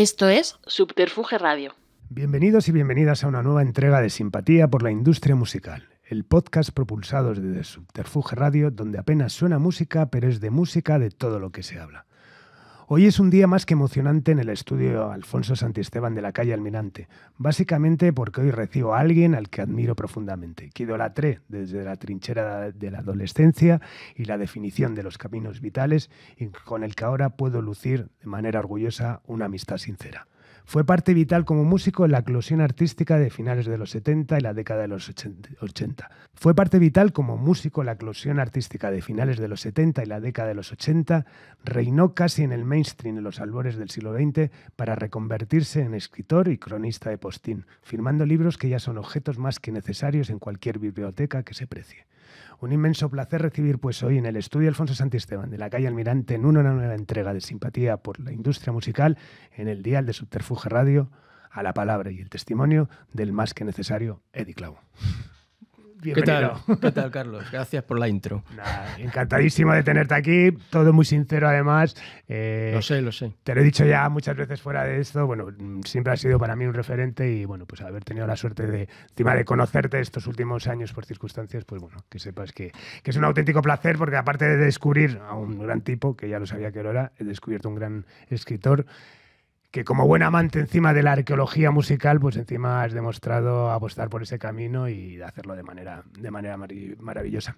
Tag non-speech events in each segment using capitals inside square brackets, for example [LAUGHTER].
Esto es Subterfuge Radio. Bienvenidos y bienvenidas a una nueva entrega de Simpatía por la Industria Musical, el podcast propulsado desde Subterfuge Radio, donde apenas suena música, pero es de música de todo lo que se habla. Hoy es un día más que emocionante en el estudio Alfonso Santisteban de la calle Almirante, básicamente porque hoy recibo a alguien al que admiro profundamente, que idolatré desde la trinchera de la adolescencia y la definición de los caminos vitales y con el que ahora puedo lucir de manera orgullosa una amistad sincera. Fue parte vital como músico en la eclosión artística de finales de los 70 y la década de los 80. Fue parte vital como músico en la eclosión artística de finales de los 70 y la década de los 80. Reinó casi en el mainstream en los albores del siglo XX para reconvertirse en escritor y cronista de postín, firmando libros que ya son objetos más que necesarios en cualquier biblioteca que se precie. Un inmenso placer recibir pues hoy en el estudio Alfonso Santisteban de la calle Almirante en una nueva entrega de simpatía por la industria musical en el dial de Subterfuge Radio a la palabra y el testimonio del más que necesario Eddie Clau. ¿Qué tal? [LAUGHS] ¿Qué tal, Carlos? Gracias por la intro. encantadísimo de tenerte aquí, todo muy sincero además. Eh, lo sé, lo sé. Te lo he dicho ya muchas veces fuera de esto, bueno, siempre has sido para mí un referente y bueno, pues haber tenido la suerte de, de conocerte estos últimos años por circunstancias, pues bueno, que sepas que, que es un auténtico placer porque aparte de descubrir a un gran tipo, que ya lo sabía que lo era, he descubierto un gran escritor como buen amante encima de la arqueología musical, pues encima has demostrado apostar por ese camino y hacerlo de manera, de manera maravillosa.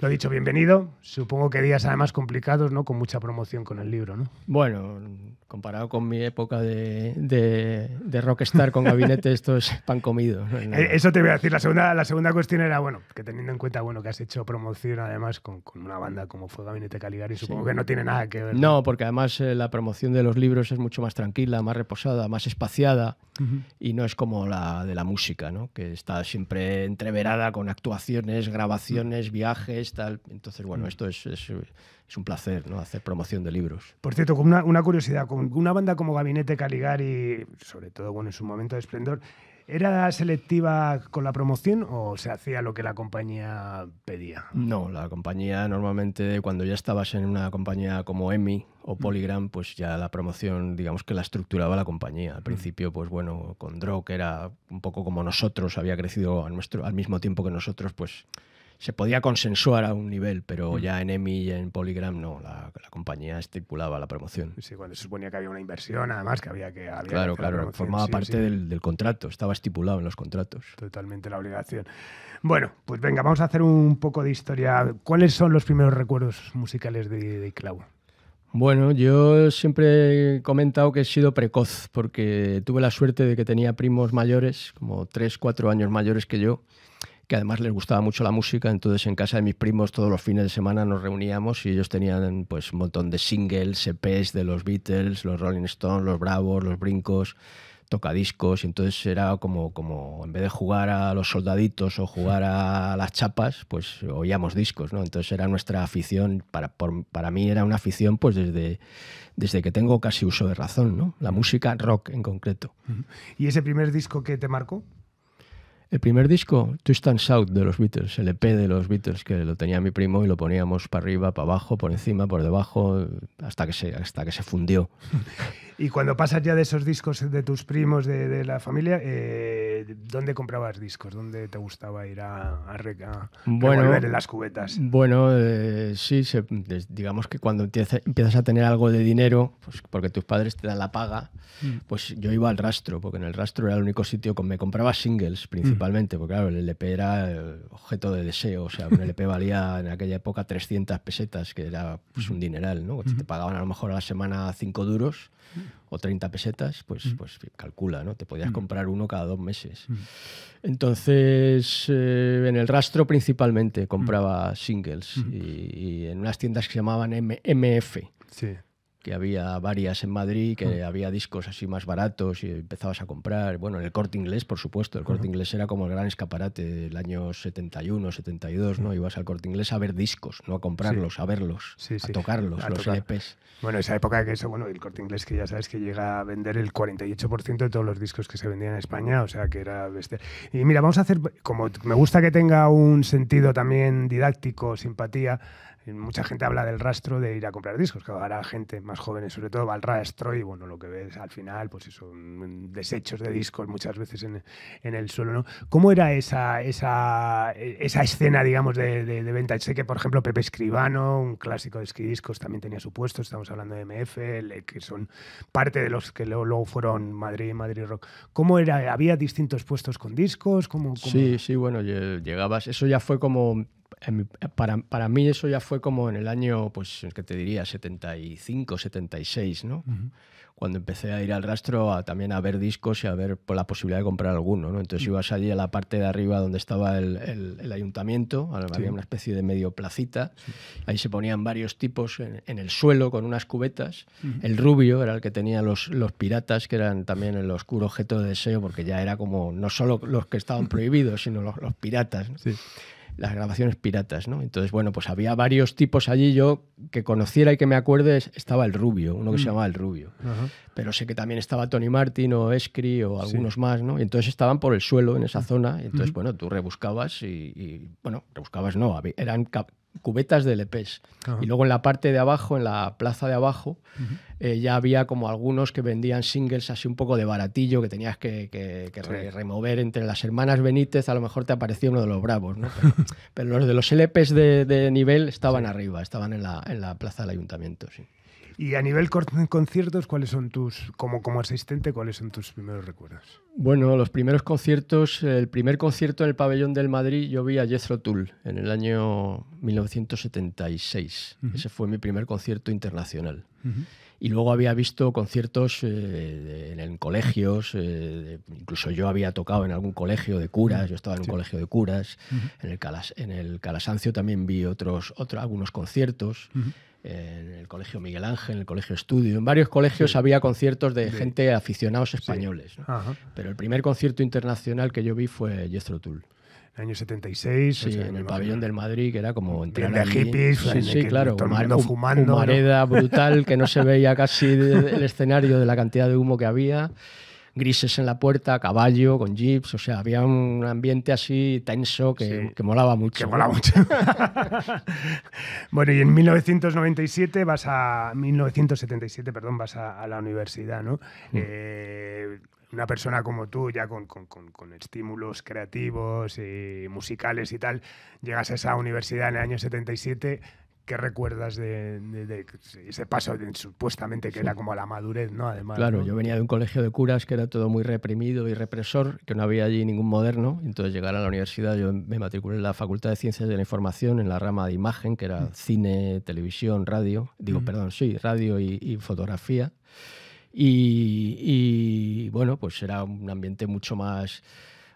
Lo dicho, bienvenido. Supongo que días además complicados, ¿no? Con mucha promoción con el libro, ¿no? Bueno, comparado con mi época de, de, rockstar con gabinete, [LAUGHS] esto es pan comido. Eh, eso te voy a decir. La segunda, la segunda cuestión era, bueno, que teniendo en cuenta, bueno, que has hecho promoción además con, una banda como fue Gabinete Caligari, supongo que no tiene nada que ver. No, porque además eh, la promoción de los libros es mucho más tranquila, más reposada, más espaciada y no es como la de la música, ¿no? que está siempre entreverada con actuaciones, grabaciones, viajes, tal. Entonces, bueno, esto es, un placer, ¿no? hacer promoción de libros. Por cierto, una, curiosidad, con una banda como Gabinete Caligari, sobre todo bueno, en su momento de esplendor, ¿Era selectiva con la promoción o se hacía lo que la compañía pedía? No, la compañía normalmente cuando ya estabas en una compañía como EMI o mm. Polygram, pues ya la promoción digamos que la estructuraba la compañía. Al mm. principio, pues bueno, con Dro que era un poco como nosotros, había crecido al mismo tiempo que nosotros, pues se podía consensuar a un nivel, pero mm. ya en EMI y en Polygram no, la, compañía estipulaba la promoción. Sí, cuando se suponía que había una inversión, además que había que... claro, claro, formaba parte Del, contrato, estaba estipulado en los contratos. Totalmente la obligación. Bueno, pues venga, vamos a hacer un poco de historia. ¿Cuáles son los primeros recuerdos musicales de, de Bueno, yo siempre he comentado que he sido precoz porque tuve la suerte de que tenía primos mayores, como tres, cuatro años mayores que yo, que además les gustaba mucho la música, entonces en casa de mis primos todos los fines de semana nos reuníamos y ellos tenían pues un montón de singles, EPs de los Beatles, los Rolling Stones, los Bravos, los Brincos, tocadiscos, y entonces era como, como en vez de jugar a los soldaditos o jugar a las chapas, pues oíamos discos, ¿no? Entonces era nuestra afición, para, para mí era una afición pues desde, desde que tengo casi uso de razón, ¿no? La música rock en concreto. ¿Y ese primer disco que te marcó? El primer disco, Twist and Shout de los Beatles, el EP de los Beatles, que lo tenía mi primo y lo poníamos para arriba, para abajo, por encima, por debajo, hasta que se, hasta que se fundió. Y cuando pasas ya de esos discos de tus primos, de, la familia, eh, ¿dónde comprabas discos? ¿Dónde te gustaba ir a, a, a bueno, en las cubetas? Bueno, eh, sí, digamos que cuando empiezas a tener algo de dinero, pues porque tus padres te dan la paga, mm. pues yo iba al rastro, porque en el rastro era el único sitio que me compraba singles principalmente, mm. porque claro, el LP era eh, objeto de deseo, o sea, un LP [LAUGHS] valía en aquella época 300 pesetas, que era pues, mm. un dineral, ¿no? Te pagaban a lo mejor a la semana 5 duros o 30 pesetas, pues, mm. pues calcula, ¿no? Te podías mm. comprar uno cada dos meses. Mm. Entonces, eh, en el rastro principalmente compraba singles y, en unas tiendas que se llamaban MF. Sí que había varias en Madrid, que mm. había discos así más baratos y empezabas a comprar. Bueno, en el corte inglés, por supuesto, el corte inglés era como el gran escaparate del año 71, 72, ¿no? Mm. Ibas al corte inglés a ver discos, no a comprarlos, a verlos, a tocarlos, los EPs. Bueno, esa época que eso, bueno, el corte inglés que ya sabes que llega a vender el 48% de todos los discos que se vendían en España, o sea que era bestia. Y mira, vamos a hacer, como me gusta que tenga un sentido también didáctico, simpatía, Mucha gente habla del rastro de ir a comprar discos, que ahora gente más joven sobre todo va al rastro y bueno, lo que ves al final, pues son mm, desechos de discos muchas veces en, el suelo. ¿no? ¿Cómo era esa, esa, e, esa escena, digamos, de, venta? Sé que, por ejemplo, Pepe Escribano, un clásico de discos, también tenía su puesto, estamos hablando de MF, eh, que son parte de los que luego fueron Madrid, Madrid Rock. ¿Cómo era? ¿Había distintos puestos con discos? Sí, sí, bueno, llegabas, eso ya fue como eh, para, para, mí eso ya fue como en el año, pues, que te diría, 75, 76, ¿no? Cuando empecé a ir al rastro a, también a ver discos y a ver por la posibilidad de comprar alguno, ¿no? Entonces ibas allí a la parte de arriba donde estaba el, el, ayuntamiento, había una especie de medio placita, ahí se ponían varios tipos en, el suelo con unas cubetas. El rubio era el que tenía los, los piratas, que eran también el oscuro objeto de deseo, porque ya era como no solo los que estaban prohibidos, sino los, los piratas. ¿no? Sí las grabaciones piratas, ¿no? Entonces, bueno, pues había varios tipos allí. Yo que conociera y que me acuerde estaba el Rubio, uno que se mm. llamaba el Rubio. Pero sé que también estaba Tony Martin o Escri o algunos más, ¿no? Y entonces estaban por el suelo en esa mm. zona. Entonces, bueno, tú rebuscabas y, y, bueno, rebuscabas no, eran cubetas de LPs. Y luego en la parte de abajo, en la plaza de abajo, eh, ya había como algunos que vendían singles así un poco de baratillo que tenías que, remover entre las hermanas Benítez, a lo mejor te aparecía uno de los bravos, ¿no? [LAUGHS] Pero, los de los LPs de, nivel estaban arriba, estaban en la, en la plaza del ayuntamiento, sí. Y a nivel conciertos, ¿cuáles son tus, como, como asistente, cuáles son tus primeros recuerdos? Bueno, los primeros conciertos, el primer concierto en el pabellón del Madrid yo vi a Jethro Tull en el año 1976. Ese fue mi primer concierto internacional. Y luego había visto conciertos eh, en, colegios, eh, incluso yo había tocado en algún colegio de curas, yo estaba en un colegio de curas, en, el en el Calasancio también vi otros, otros algunos conciertos en el Colegio Miguel Ángel, en el Colegio Estudio, en varios colegios había conciertos de gente aficionados españoles. Pero el primer concierto internacional que yo vi fue Jethro Tull. En el año 76. Sí, en el pabellón del Madrid, que era como entrar de hippies, sí, claro, fumando. Humareda brutal que no se veía casi el escenario de la cantidad de humo que había grises en la puerta, caballo, con jeeps, o sea, había un ambiente así tenso que, que molaba mucho. Que molaba mucho. [LAUGHS] bueno, y en 1997 vas a 1977, perdón, vas a, la universidad, ¿no? Mm. Eh, una persona como tú, ya con, con, estímulos creativos y musicales y tal, llegas a esa universidad en el año 77 ¿Qué recuerdas de, ese paso supuestamente que era como la madurez, ¿no? Además. Claro, yo venía de un colegio de curas que era todo muy reprimido y represor, que no había allí ningún moderno. Entonces, llegar a la universidad, yo me matriculé en la Facultad de Ciencias de la Información, en la rama de imagen, que era mm. cine, televisión, radio. Digo, mm. perdón, sí, radio y, fotografía. y, bueno, pues era un ambiente mucho más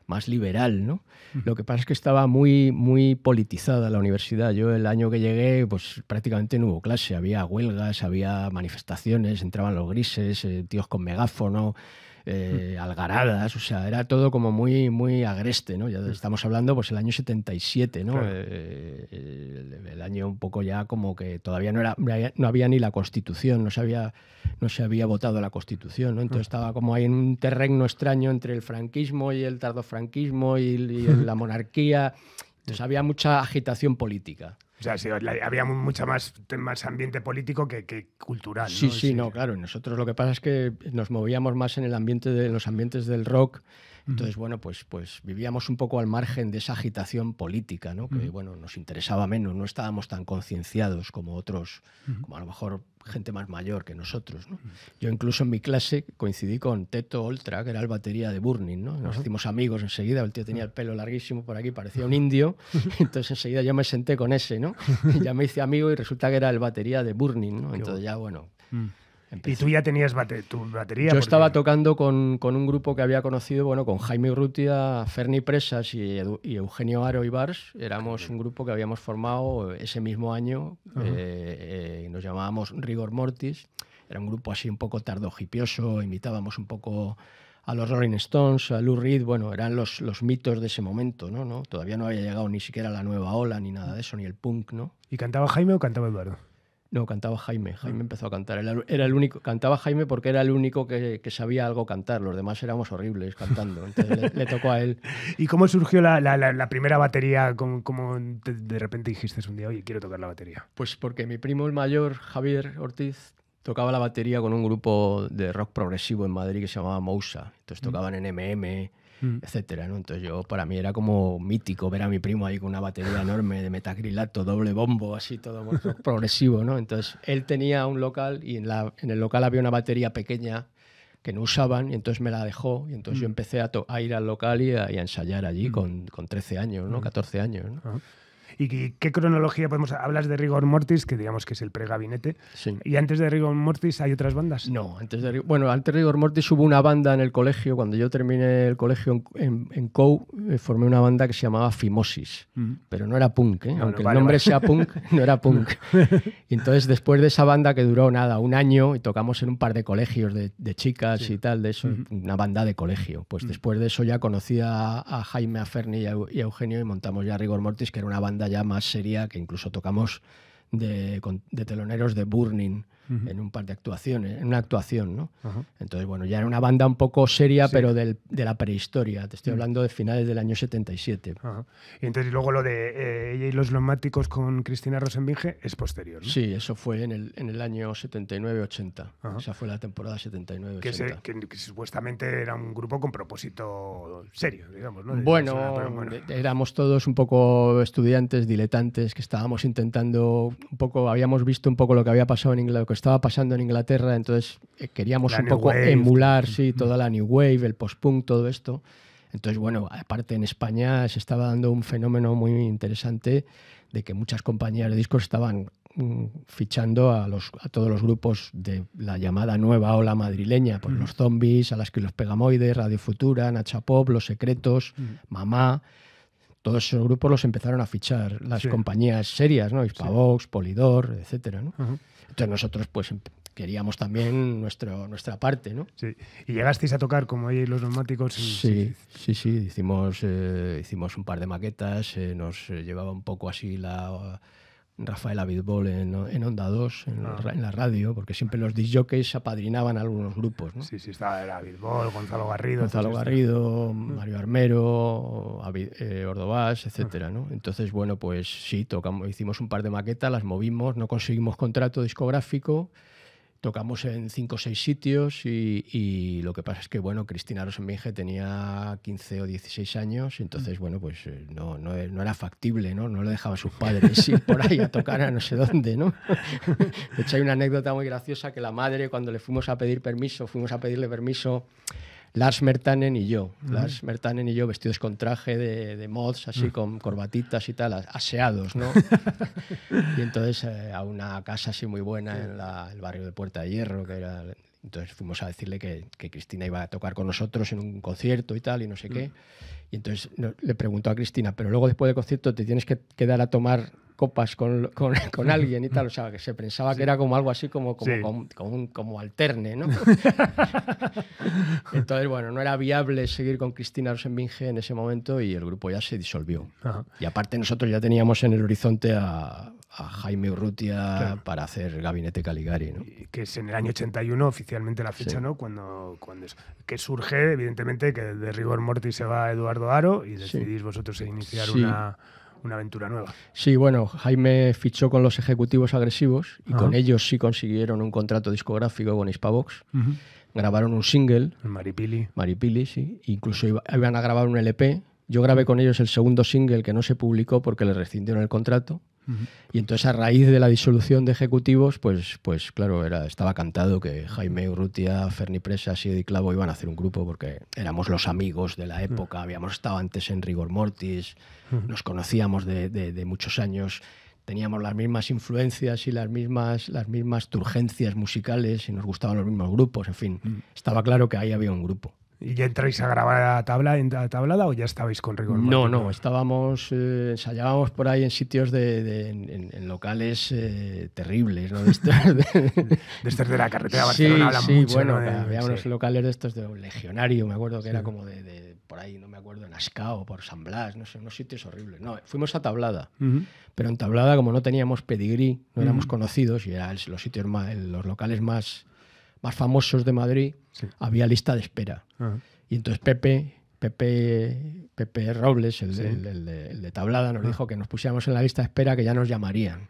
más liberal, ¿no? Lo que pasa es que estaba muy, muy politizada la universidad. Yo el año que llegué, pues prácticamente no hubo clase. Había huelgas, había manifestaciones, entraban los grises, eh, tíos con megáfono, eh, algaradas, o sea, era todo como muy, muy agreste, ¿no? Ya estamos hablando, pues el año 77, ¿no? Eh, el, año un poco ya como que todavía no, era, no había ni la constitución, no se había, no se había votado la constitución, ¿no? Entonces mm. estaba como ahí en un terreno extraño entre el franquismo y el tardofranquismo y la monarquía. Entonces había mucha agitación política. O sea, sí, había mucho más, más ambiente político que, cultural. Sí, sí, sí, no, claro. Nosotros lo que pasa es que nos movíamos más en el ambiente de en los ambientes del rock entonces, bueno, pues, pues vivíamos un poco al margen de esa agitación política, ¿no? que bueno, nos interesaba menos, no estábamos tan concienciados como otros, como a lo mejor gente más mayor que nosotros. ¿no? Yo incluso en mi clase coincidí con Teto Oltra, que era el batería de Burning. ¿no? Nos hicimos amigos enseguida, el tío tenía el pelo larguísimo por aquí, parecía un indio. [LAUGHS] Entonces enseguida yo me senté con ese, ¿no? [LAUGHS] Y ya me hice amigo y resulta que era el batería de Burning. ¿no? Entonces ya, bueno... Mm. Y tú ya tenías tu batería. Yo estaba tocando con, un grupo que había conocido, bueno, con Jaime Rutia, Ferni Presas y, Eugenio Aro y Bars. Éramos un grupo que habíamos formado ese mismo año. Eh, eh, nos llamábamos Rigor Mortis. Era un grupo así un poco tardogipioso, imitábamos un poco a los Rolling Stones, a Lou Reed, bueno, eran los, los mitos de ese momento, ¿no? ¿no? Todavía no había llegado ni siquiera la nueva ola, ni nada de eso, ni el punk, ¿no? ¿Y cantaba Jaime o cantaba Eduardo? No, cantaba Jaime. Ah. Jaime empezó a cantar. Era, el único, cantaba Jaime porque era el único que, sabía algo cantar. Los demás éramos horribles cantando. Entonces le, tocó a él. [LAUGHS] ¿Y cómo surgió la, primera batería? ¿Cómo, de repente dijiste un día, oye, quiero tocar la batería? Pues porque mi primo el mayor, Javier Ortiz, tocaba la batería con un grupo de rock progresivo en Madrid que se llamaba Mousa. Entonces mm. tocaban en MM Mm. etcétera, Entonces yo, para mí era como mítico ver a mi primo ahí con una batería enorme de metacrilato, doble bombo, así todo [LAUGHS] progresivo, ¿no? Entonces él tenía un local y en, la, en el local había una batería pequeña que no usaban y entonces me la dejó y entonces yo mm. empecé a, ir al local y a, ensayar allí mm. con, con, 13 años, ¿no? 14 años, ah. ¿Y qué cronología podemos...? Hablas de Rigor Mortis, que digamos que es el pregabinete. ¿Y antes de Rigor Mortis hay otras bandas? No, antes de, bueno, antes de Rigor Mortis hubo una banda en el colegio. Cuando yo terminé el colegio en, en, COU, eh, formé una banda que se llamaba Fimosis. Mm. Pero no era punk, ¿eh? aunque el nombre sea punk, [LAUGHS] no era punk. y entonces después de esa banda que duró nada, un año, y tocamos en un par de colegios de, chicas y tal, de eso, una banda de colegio. Pues mm. después de eso ya conocí a, Jaime Aferni y y a Eugenio y montamos ya Rigor Mortis, que era una banda ya más seria que incluso tocamos de, de teloneros de Burning en un par de actuaciones, en una actuación, ¿no? Entonces, bueno, ya era una banda un poco seria, pero del, de la prehistoria. Te estoy hablando de finales del año 77. Y entonces, y luego lo de eh, ella y los lomáticos con Cristina Rosenbinge es posterior, ¿no? Sí, eso fue en el, en el año 79-80. Esa fue la temporada 79-80. Que, que, supuestamente era un grupo con propósito serio, digamos, ¿no? Bueno, eh, éramos todos un poco estudiantes, diletantes, que estábamos intentando un poco, habíamos visto un poco lo que había pasado en Inglaterra estaba pasando en Inglaterra, entonces eh, queríamos un poco emular sí, toda la New Wave, el post-punk, todo esto. Entonces, bueno, aparte en España se estaba dando un fenómeno muy interesante de que muchas compañías de discos estaban mm, fichando a, los, a todos los grupos de la llamada nueva ola madrileña, pues los zombies, a las que los pegamoides, Radio Futura, Nacha Pop, Los Secretos, Mamá. Todos esos grupos los empezaron a fichar las compañías serias, ¿no? Hispavox, Polidor, etcétera, ¿no? Entonces nosotros pues em, queríamos también nuestro, nuestra parte, ¿no? Y llegasteis a tocar como ahí los neumáticos. Sí, sí, sí. Hicimos, eh, hicimos un par de maquetas, eh, nos eh, llevaba un poco así la Rafael Abitbol en, Onda 2, ah. en, la radio, porque siempre los disjockeys apadrinaban algunos grupos. Sí, sí, estaba Abitbol, Gonzalo Garrido. Gonzalo Garrido, Mario Armero, eh, Ordovás, etcétera, Entonces, bueno, pues sí, tocamos, hicimos un par de maquetas, las movimos, no conseguimos contrato discográfico Tocamos en cinco o seis sitios y, lo que pasa es que, bueno, Cristina Rosenbinge tenía 15 o 16 años, y entonces, mm. bueno, pues eh, no, no, era factible, ¿no? No lo dejaba sus padres ir por ahí a tocar a no sé dónde, ¿no? De hecho, hay una anécdota muy graciosa que la madre, cuando le fuimos a pedir permiso, fuimos a pedirle permiso Lars Mertanen y yo. Mertanen y yo vestidos con traje de, mods, así con corbatitas y tal, aseados, ¿no? [LAUGHS] y entonces eh, a una casa así muy buena en el barrio de Puerta de Hierro, que era... Entonces fuimos a decirle que, Cristina iba a tocar con nosotros en un concierto y tal, y no sé qué. Mm. Y entonces le preguntó a Cristina, pero luego después del concierto te tienes que quedar a tomar copas con, [LAUGHS] con, alguien y tal. O sea, que se pensaba que era como algo así como, como, como, alterne, ¿no? [LAUGHS] Entonces, bueno, no era viable seguir con Cristina Rosenbinge en ese momento y el grupo ya se disolvió. Y aparte nosotros ya teníamos en el horizonte a, Jaime Urrutia para hacer Gabinete Caligari. ¿no? que es en el año 81, oficialmente la fecha, ¿no? Cuando, cuando que surge, evidentemente, que de rigor mortis se va Eduardo Aro y decidís vosotros iniciar una una aventura nueva. Sí, bueno, Jaime fichó con los ejecutivos agresivos y con ellos sí consiguieron un contrato discográfico con Hispavox. Grabaron un single. Maripili. Maripili, sí. Incluso iban a grabar un LP. Yo grabé con ellos el segundo single que no se publicó porque le rescindieron el contrato. Y entonces a raíz de la disolución de ejecutivos, pues, pues claro, era, estaba cantado que Jaime Urrutia, Ferni Presas y Eddie Clavo iban a hacer un grupo porque éramos los amigos de la época, mm. habíamos estado antes en Rigor Mortis, nos conocíamos de, de, de, muchos años, teníamos las mismas influencias y las mismas, las mismas turgencias musicales y nos gustaban los mismos grupos, en fin, mm. estaba claro que ahí había un grupo. ¿Y ya entráis a grabar a, tabla, tablada o ya estabais con rigor? No, no, estábamos, eh, ensayábamos por ahí en sitios de, en, locales eh, terribles, ¿no? De [LAUGHS] de, la carretera de Barcelona sí, sí, Bueno, había unos locales de estos de Legionario, me acuerdo que era como de, por ahí, no me acuerdo, en Ascao, por San Blas, no sé, unos sitios horribles. No, fuimos a tablada, pero en tablada, como no teníamos pedigrí, no éramos conocidos y eran los sitios más, los locales más más famosos de Madrid, había lista de espera. Ah. Y entonces Pepe, Pepe, Pepe Robles, el, de, Tablada, nos ah. dijo que nos pusiéramos en la lista de espera que ya nos llamarían.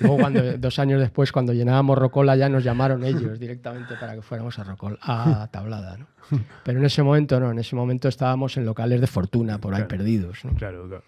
Luego, cuando, [LAUGHS] dos años después, cuando llenábamos Rocola, ya nos llamaron ellos directamente para que fuéramos a, Rocola, a Tablada. [LAUGHS] Pero en ese momento no, en ese momento estábamos en locales de fortuna, por ahí perdidos. ¿no? claro.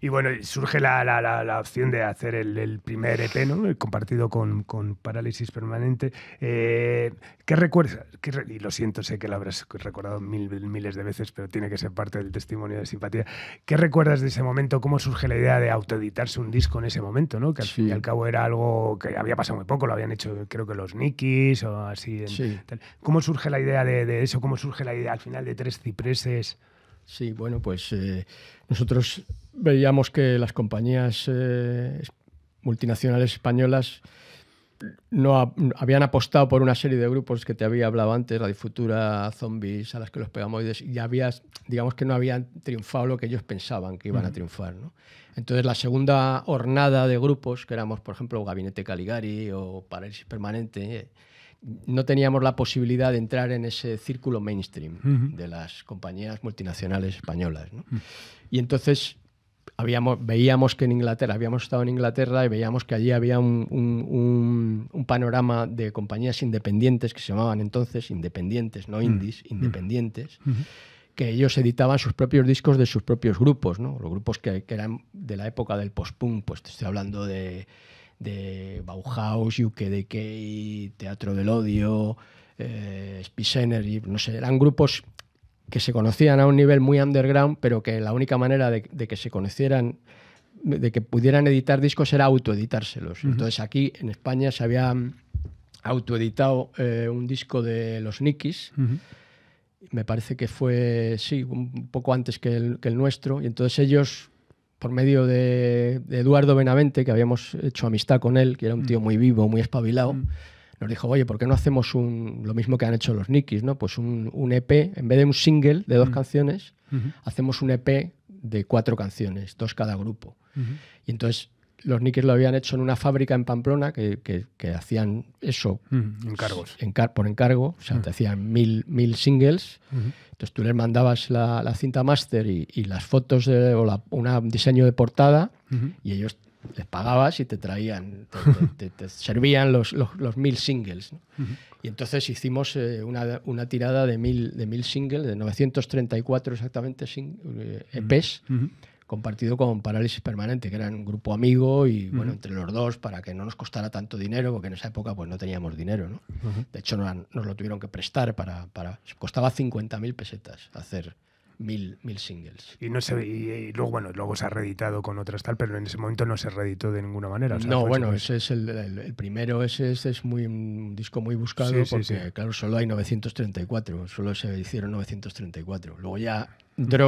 Y bueno, surge la, opción de hacer el, primer EP, ¿no? compartido con, Parálisis Permanente. Eh, ¿Qué recuerdas? y lo siento, sé que lo habrás recordado miles de veces, pero tiene que ser parte del testimonio de simpatía. ¿Qué recuerdas de ese momento? ¿Cómo surge la idea de autoeditarse un disco en ese momento? Que al fin y al cabo era algo que había pasado muy poco, lo habían hecho creo que los Nikis o así. En, ¿Cómo surge la idea de, de eso? ¿Cómo surge la idea al final de Tres Cipreses? Sí, bueno, pues eh, nosotros veíamos que las compañías eh, multinacionales españolas no habían apostado por una serie de grupos que te había hablado antes, Radio Futura, Zombies, a las que los pegamoides, y habías, digamos que no habían triunfado lo que ellos pensaban que iban a triunfar. ¿no? Entonces, la segunda hornada de grupos, que éramos, por ejemplo, Gabinete Caligari o Parálisis Permanente, eh, no teníamos la posibilidad de entrar en ese círculo mainstream de las compañías multinacionales españolas. Y entonces veíamos que en Inglaterra, habíamos estado en Inglaterra y veíamos que allí había un, panorama de compañías independientes que se llamaban entonces independientes, no mm. indies, mm. independientes que ellos editaban sus propios discos de sus propios grupos, ¿no? Los grupos que, que eran de la época del post-punk, pues te estoy hablando de de Bauhaus, UK Decay, Teatro del Odio, eh, no sé, eran grupos que se conocían a un nivel muy underground, pero que la única manera de, que se conocieran, de que pudieran editar discos era autoeditárselos. Entonces aquí en España se había autoeditado eh, un disco de los Nikis. Me parece que fue, sí, un poco antes que el, que el nuestro. Y entonces ellos por medio de, Eduardo Benavente, que habíamos hecho amistad con él, que era un tío mm. muy vivo, muy espabilado, mm. nos dijo, oye, ¿por qué no hacemos un, lo mismo que han hecho los Nikis, ¿no? Pues un, EP, en vez de un single de dos mm. canciones, hacemos un EP de cuatro canciones, dos cada grupo. Y entonces los Nickers lo habían hecho en una fábrica en Pamplona que, hacían eso. Mm, encargos. por encargo. O sea, te mm. hacían mil, mil singles. Entonces tú les mandabas la, cinta master y, las fotos de, o un diseño de portada y ellos les pagabas y te traían, te, servían los, los, mil singles. Y entonces hicimos eh, una, tirada de mil, de mil singles, de 934 exactamente EPs, eh, compartido con Parálisis Permanente, que era un grupo amigo y, bueno, entre los dos, para que no nos costara tanto dinero, porque en esa época pues no teníamos dinero, ¿no? De hecho, nos, lo tuvieron que prestar para... para costaba 50.000 pesetas hacer... Mil, mil, singles. Y no se y, luego bueno, luego se ha reeditado con otras tal, pero en ese momento no se reeditó de ninguna manera. no, bueno, ese es el, primero, ese, es muy un disco muy buscado porque claro, solo hay 934, solo se hicieron 934. Luego ya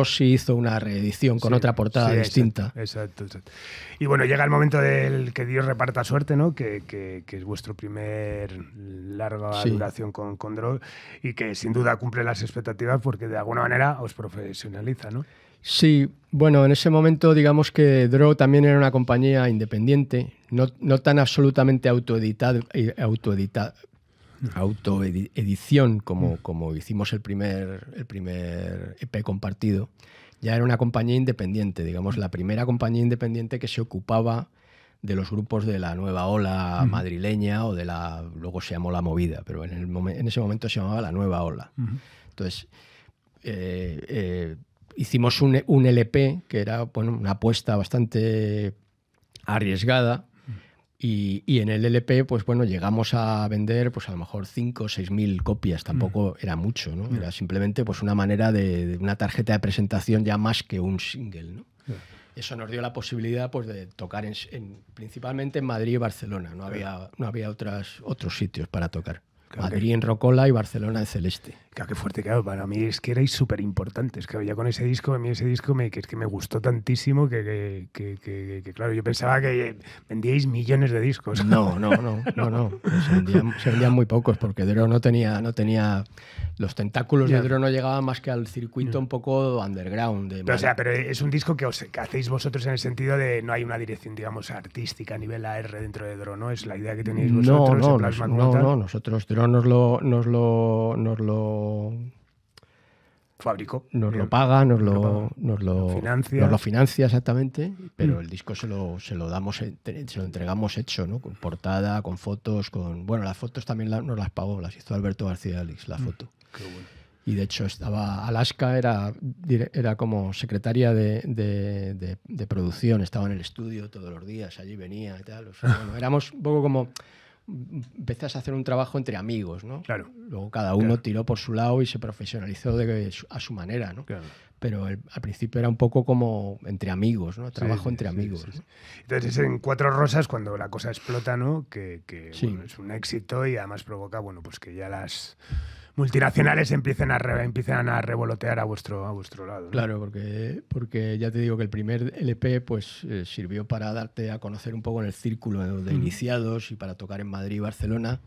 sí hizo una reedición con otra portada distinta. Exacto, exacto, Y bueno, llega el momento del que Dios reparta suerte, ¿no? Que, es vuestro primer larga duración con, con y que sin duda cumple las expectativas porque de alguna manera os profesionaliza, ¿no? Sí, bueno, en ese momento digamos que Draw también era una compañía independiente, no, tan absolutamente autoeditada, autoedición, como, mm. como hicimos el primer, el primer EP compartido, ya era una compañía independiente, digamos, la primera compañía independiente que se ocupaba de los grupos de la nueva ola mm. madrileña o de la, luego se llamó la movida, pero en, el en ese momento se llamaba la nueva ola. Entonces, eh, eh, hicimos un, un, e LP que era una apuesta bastante arriesgada, y, en el LP, pues bueno, llegamos a vender pues a lo mejor 5 o 6 mil copias, tampoco mm. era mucho, ¿no? Mm. Era simplemente pues una manera de, una tarjeta de presentación ya más que un single, ¿no? Eso nos dio la posibilidad pues, de tocar en, principalmente en Madrid y Barcelona, no había, no había otras, otros sitios para tocar. Madrid en Rocola y Barcelona en Celeste. Claro, qué fuerte, claro, para mí es que erais súper importantes. Claro, ya con ese disco, a mí ese disco me, que es que me gustó tantísimo que, que, claro, yo pensaba que vendíais millones de discos. No, no, no, no, no. Se vendían, muy pocos porque Dero no tenía, no tenía, los tentáculos de Dero no llegaban más que al circuito mm. un poco underground. pero, o sea, pero es un disco que, os, hacéis vosotros en el sentido de no hay una dirección, digamos, artística a nivel AR dentro de Dero, ¿no? Es la idea que tenéis vosotros. No, no, no, nosotros Dero nos lo, nos lo, nos lo nos lo paga, nos lo, lo, financia. exactamente, pero mm. el disco se lo, damos, se lo entregamos hecho, ¿no? Con portada, con fotos, con. Bueno, las fotos también nos las pagó, las hizo Alberto García Alix, la mm. foto. Y de hecho estaba Alaska, era, era como secretaria de, producción, estaba en el estudio todos los días, allí venía y tal. éramos un poco como ...empezas a hacer un trabajo entre amigos, ¿no? Claro. Luego cada uno tiró por su lado y se profesionalizó de, a su manera, ¿no? Claro. Pero al principio era un poco como entre amigos, ¿no? Trabajo entre amigos. Entonces en Cuatro Rosas cuando la cosa explota, ¿no? Que, es un éxito y además provoca, bueno, pues que ya las multinacionales empiecen a, re, a revolotear a vuestro, a vuestro lado. Claro, porque, porque ya te digo que el primer LP pues, eh, sirvió para darte a conocer un poco en el círculo de mm. iniciados y para tocar en Madrid y Barcelona,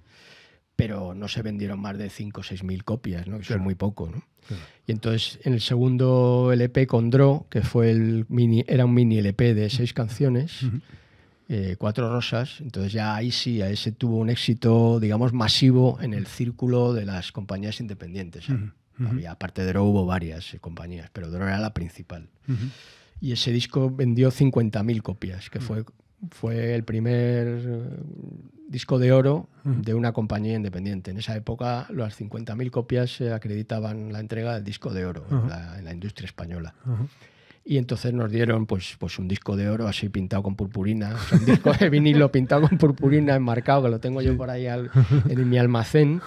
pero no se vendieron más de 5 o 6 mil copias, ¿no? que es son muy poco. Y entonces en el segundo LP con que fue el mini, era un mini LP de seis canciones, eh, cuatro Rosas. Entonces ya ahí sí, a ese tuvo un éxito, digamos, masivo en el círculo de las compañías independientes. aparte de Dro hubo varias eh, compañías, pero Dro era la principal. Y ese disco vendió 50.000 copias, que fue, fue el primer eh, disco de oro de una compañía independiente. En esa época las 50.000 copias se acreditaban la entrega del disco de oro en, la, industria española. Y entonces nos dieron pues, pues un disco de oro así pintado con purpurina, un disco de vinilo pintado con purpurina enmarcado, que lo tengo yo por ahí en mi almacén,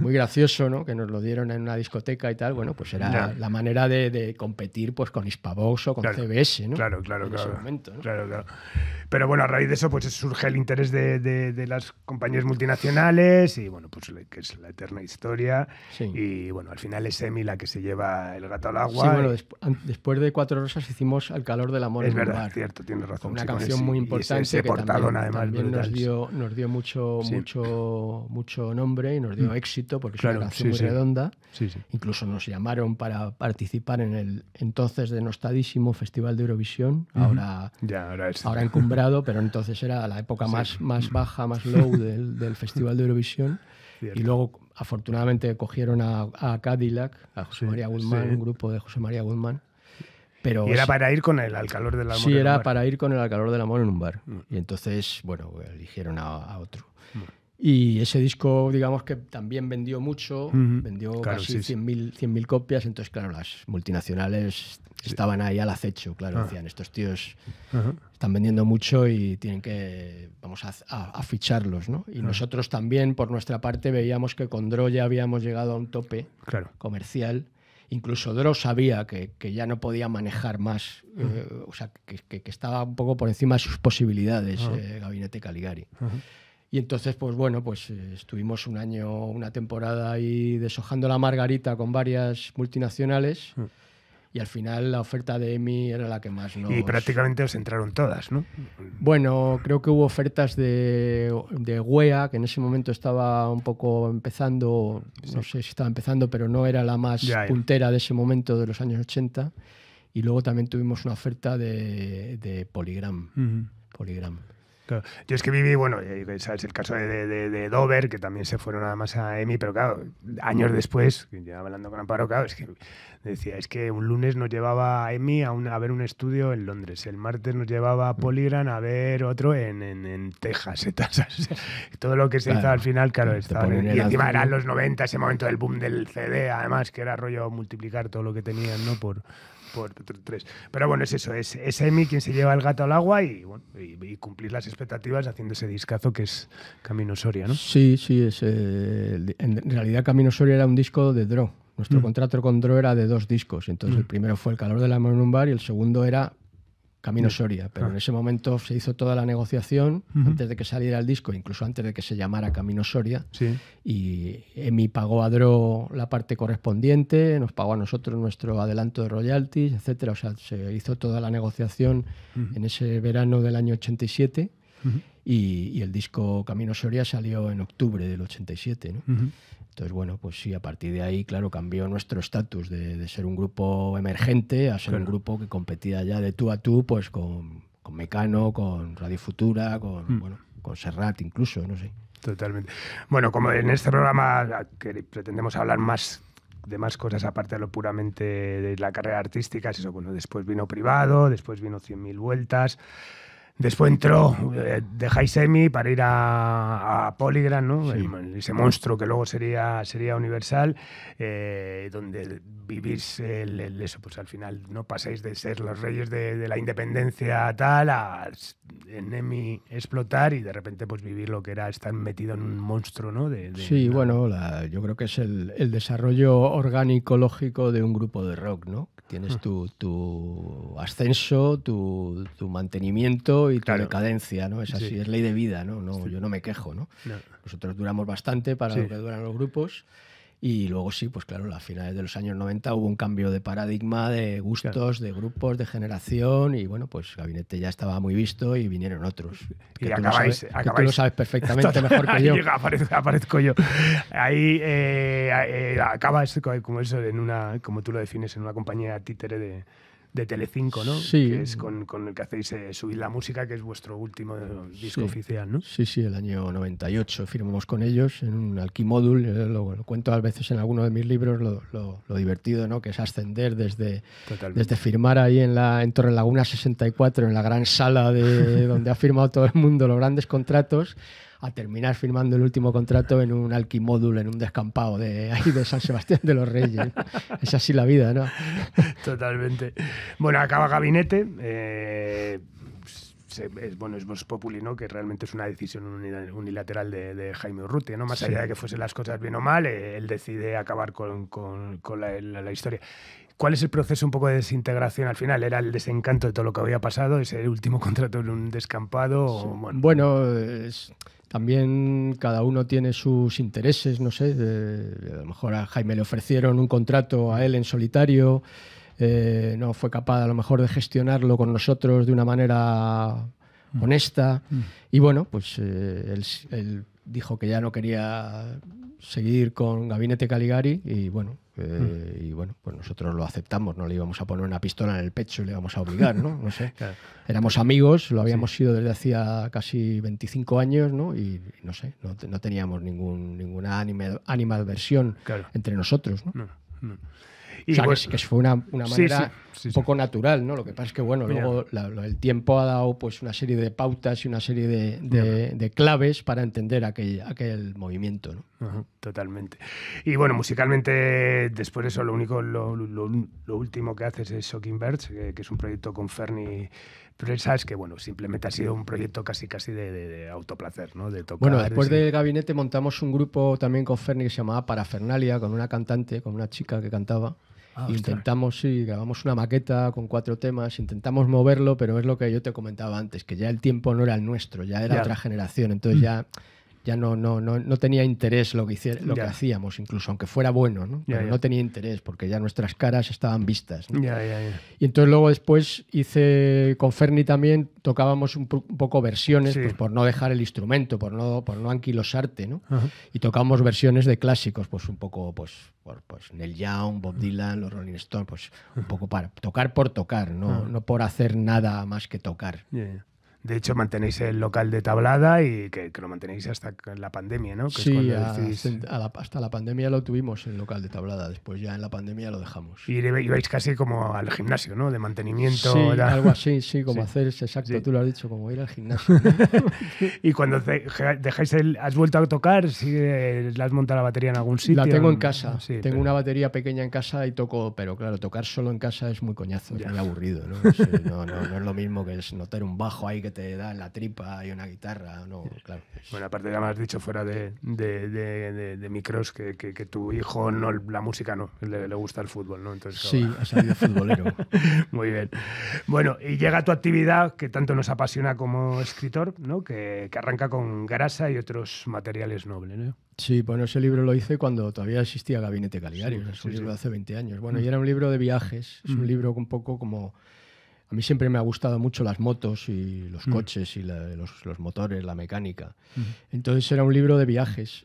muy gracioso, ¿no? que nos lo dieron en una discoteca y tal, bueno, pues era la manera de, competir pues, con Hispavox o con CBS, ¿no? Claro, claro, claro. Pero bueno, a raíz de eso pues surge el interés de, las compañías multinacionales y bueno, pues que es la eterna historia. Y bueno, al final es Emi la que se lleva el gato al agua. Sí, bueno, después de cuatro horas hicimos al calor del amor. Es verdad, es cierto, tiene razón. Una canción muy importante que también, además, nos, dio, nos dio mucho, mucho, mucho nombre y nos dio mm. éxito porque es una canción muy redonda. Incluso nos llamaron para participar en el entonces denostadísimo Festival de Eurovisión, ahora, ya, ahora, encumbrado, pero entonces era la época [LAUGHS] más, más mm. baja, más low [LAUGHS] del, Festival de Eurovisión. Y luego, afortunadamente, cogieron a, Cadillac, a José María Guzmán, un grupo de José María Guzmán, era para ir con el al calor del amor. Sí, era para ir con el al calor del amor en un bar. Mm. Y entonces, bueno, eligieron a, otro. Mm. Y ese disco, digamos que también vendió mucho, vendió casi 100.000 copias, entonces, claro, las multinacionales estaban ahí al acecho, claro, ah. decían, estos tíos están vendiendo mucho y tienen que, vamos a, ficharlos, ¿no? Y ah. nosotros también, por nuestra parte, veíamos que con Dro ya habíamos llegado a un tope claro. comercial incluso Dross sabía que, ya no podía manejar más, eh, o sea, que, estaba un poco por encima de sus posibilidades, eh, Gabinete Caligari. Y entonces, pues bueno, pues eh, estuvimos un año, una temporada ahí deshojando la margarita con varias multinacionales y al final la oferta de EMI era la que más Y prácticamente os entraron todas, ¿no? Bueno, creo que hubo ofertas de, de que en ese momento estaba un poco empezando, no sé si estaba empezando, pero no era la más puntera de ese momento de los años 80. Y luego también tuvimos una oferta de, de Polygram. Yo es que viví, bueno, eh, sabes el caso de, de, Dover, que también se fueron nada más a EMI, pero claro, años después, ya hablando con Amparo, claro, es que Decía, es que un lunes nos llevaba a Emi a, ver un estudio en Londres, el martes nos llevaba a mm. Polygram a ver otro en, en, en Texas. [LAUGHS] todo lo que se hizo al final, claro, estaba en, y encima eran los 90, ese momento del boom del CD, además, que era rollo multiplicar todo lo que tenían, ¿no? Por, por tres. Pero bueno, es eso, es, es Emi quien se lleva el gato al agua y, bueno, y, cumplir las expectativas haciendo ese discazo que es Camino Soria, ¿no? Sí, sí, es, eh, en realidad Camino Soria era un disco de Draw. Nuestro mm. contrato con Dro era de dos discos, entonces el mm. primero fue El calor de la monumbar y el segundo era Camino Soria, pero en ese momento se hizo toda la negociación antes de que saliera el disco, incluso antes de que se llamara Camino Soria. Y Emi pagó a Dro la parte correspondiente, nos pagó a nosotros nuestro adelanto de royalties, etcétera. O sea, se hizo toda la negociación en ese verano del año 87 y, y, el disco Camino Soria salió en octubre del 87. ¿no? Entonces, bueno, pues sí, a partir de ahí, claro, cambió nuestro estatus de, ser un grupo emergente a ser un grupo que competía ya de tú a tú, pues con, Mecano, con Radio Futura, con, hmm. bueno, con Serrat incluso, no sé. Totalmente. Bueno, como en este programa ah, que pretendemos hablar más de más cosas aparte de lo puramente de la carrera artística, eso, bueno, después vino privado, después vino 100.000 vueltas. Después entró eh, de High Semi para ir a, Polygram, ¿no? ese monstruo que luego sería, sería Universal, eh, donde vivís el, eso, pues al final no pasáis de ser los reyes de, la independencia tal a en explotar y de repente pues vivir lo que era estar metido en un monstruo, ¿no? De, sí, bueno, yo creo que es el, el desarrollo orgánico, lógico de un grupo de rock, ¿no? Tienes hmm. tu, tu ascenso, tu, mantenimiento y tu decadencia, ¿no? Es así, es ley de vida, ¿no? no Yo no me quejo, ¿no? Nosotros duramos bastante para lo que duran los grupos y luego sí, pues claro, a finales de los años 90 hubo un cambio de paradigma, de gustos, de grupos, de generación y bueno, pues Gabinete ya estaba muy visto y vinieron otros. y acabáis, Que tú lo sabes perfectamente mejor que [LAUGHS] yo. aparezco, yo. Ahí eh, eh, acaba como eso, una, como tú lo defines, en una compañía títere de de Telecinco, ¿no? Sí. es con, el que hacéis eh, subir la música, que es vuestro último eh, disco oficial, ¿no? Sí, sí, el año 98 firmamos con ellos en un alquimódul, eh, lo, cuento a veces en alguno de mis libros, lo, divertido, ¿no? Que es ascender desde, desde firmar ahí en, la, en Torre Laguna 64, en la gran sala de [LAUGHS] donde ha firmado todo el mundo los grandes contratos, a terminar firmando el último contrato en un alquimódulo, en un descampado de, ahí de San Sebastián de los Reyes. es así la vida, ¿no? Totalmente. Bueno, acaba gabinete. Eh, es, bueno, es vos populi, ¿no? que realmente es una decisión unilateral de, Jaime Urrutia, ¿no? más allá de que fuesen las cosas bien o mal, eh, él decide acabar con, la, historia. ¿Cuál es el proceso un poco de desintegración al final? ¿Era el desencanto de todo lo que había pasado, ese último [LAUGHS] contrato en un descampado? bueno, bueno es también cada uno tiene sus intereses, no sé, a lo mejor a Jaime le ofrecieron un contrato a él en solitario, eh, no fue capaz a lo mejor de gestionarlo con nosotros de una manera mm. honesta. Mm. Y bueno, pues el... Eh, dijo que ya no quería seguir con Gabinete Caligari y bueno, eh, mm. y bueno, pues nosotros lo aceptamos, no le íbamos a poner una pistola en el pecho y le íbamos a obligar, ¿no? No sé. [LAUGHS] Éramos amigos, lo habíamos sido desde hacía casi 25 años, ¿no? Y, no sé, no, no, teníamos ningún, ninguna ánima animadversión entre nosotros, ¿no? no y pues que, fue una, manera un poco natural, ¿no? Lo que pasa es que, bueno, luego el tiempo ha dado pues una serie de pautas y una serie de, claves para entender aquel, aquel movimiento, ¿no? totalmente. Y bueno, musicalmente, después de eso, lo único, lo, último que haces es Shocking Birds, que, es un proyecto con Fernie sabes que bueno, simplemente ha sido un proyecto casi casi de, autoplacer, ¿no? De bueno, después del gabinete montamos un grupo también con Fernie que se llamaba Parafernalia, con una cantante, con una chica que cantaba. Ah, intentamos, sí, grabamos una maqueta con cuatro temas, intentamos moverlo, pero es lo que yo te comentaba antes, que ya el tiempo no era el nuestro, ya era otra generación, entonces mm. ya ya no, no, no, tenía interés lo que, lo que hacíamos, incluso aunque fuera bueno, ¿no? Pero no tenía interés porque ya nuestras caras estaban vistas. Y entonces luego después hice con Ferni también, tocábamos un, poco versiones, pues por no dejar el instrumento, por no, por no anquilosarte, ¿no? Y tocábamos versiones de clásicos, pues un poco, pues, pues Young, Bob Dylan, los Rolling Stones, pues un poco para tocar por tocar, no, no por hacer nada más que tocar. De hecho, mantenéis el local de Tablada y que, lo mantenéis hasta la pandemia, ¿no? sí, a, la, hasta la pandemia lo tuvimos el local de Tablada, después ya en la pandemia lo dejamos. Y ibais casi como al gimnasio, ¿no? De mantenimiento. Sí, algo así, sí, como hacer, exacto, tú lo has dicho, como ir al gimnasio. [LAUGHS] y cuando dejáis el... ¿Has vuelto a tocar? ¿Sí, eh, ¿La has montado la batería en algún sitio? La tengo en casa, tengo una batería pequeña en casa y toco, pero claro, tocar solo en casa es muy coñazo, es muy aburrido, [LAUGHS] ¿no? No, es lo mismo que es notar un bajo ahí que te da la tripa y una guitarra, no, claro. Bueno, aparte ya me has dicho fuera de, micros que, que, tu hijo no, la música no, le, gusta el fútbol, ¿no? sí, ha salido futbolero. [LAUGHS] Muy bien. Bueno, y llega tu actividad que tanto nos apasiona como escritor, ¿no? Que, arranca con grasa y otros materiales nobles, Sí, bueno, ese libro lo hice cuando todavía existía Gabinete caliario un libro hace 20 años. Bueno, y mm. era un libro de viajes, es un mm. libro un poco como a mí siempre me ha gustado mucho las motos y los mm. coches y los, motores, la mecánica. Entonces era un libro de viajes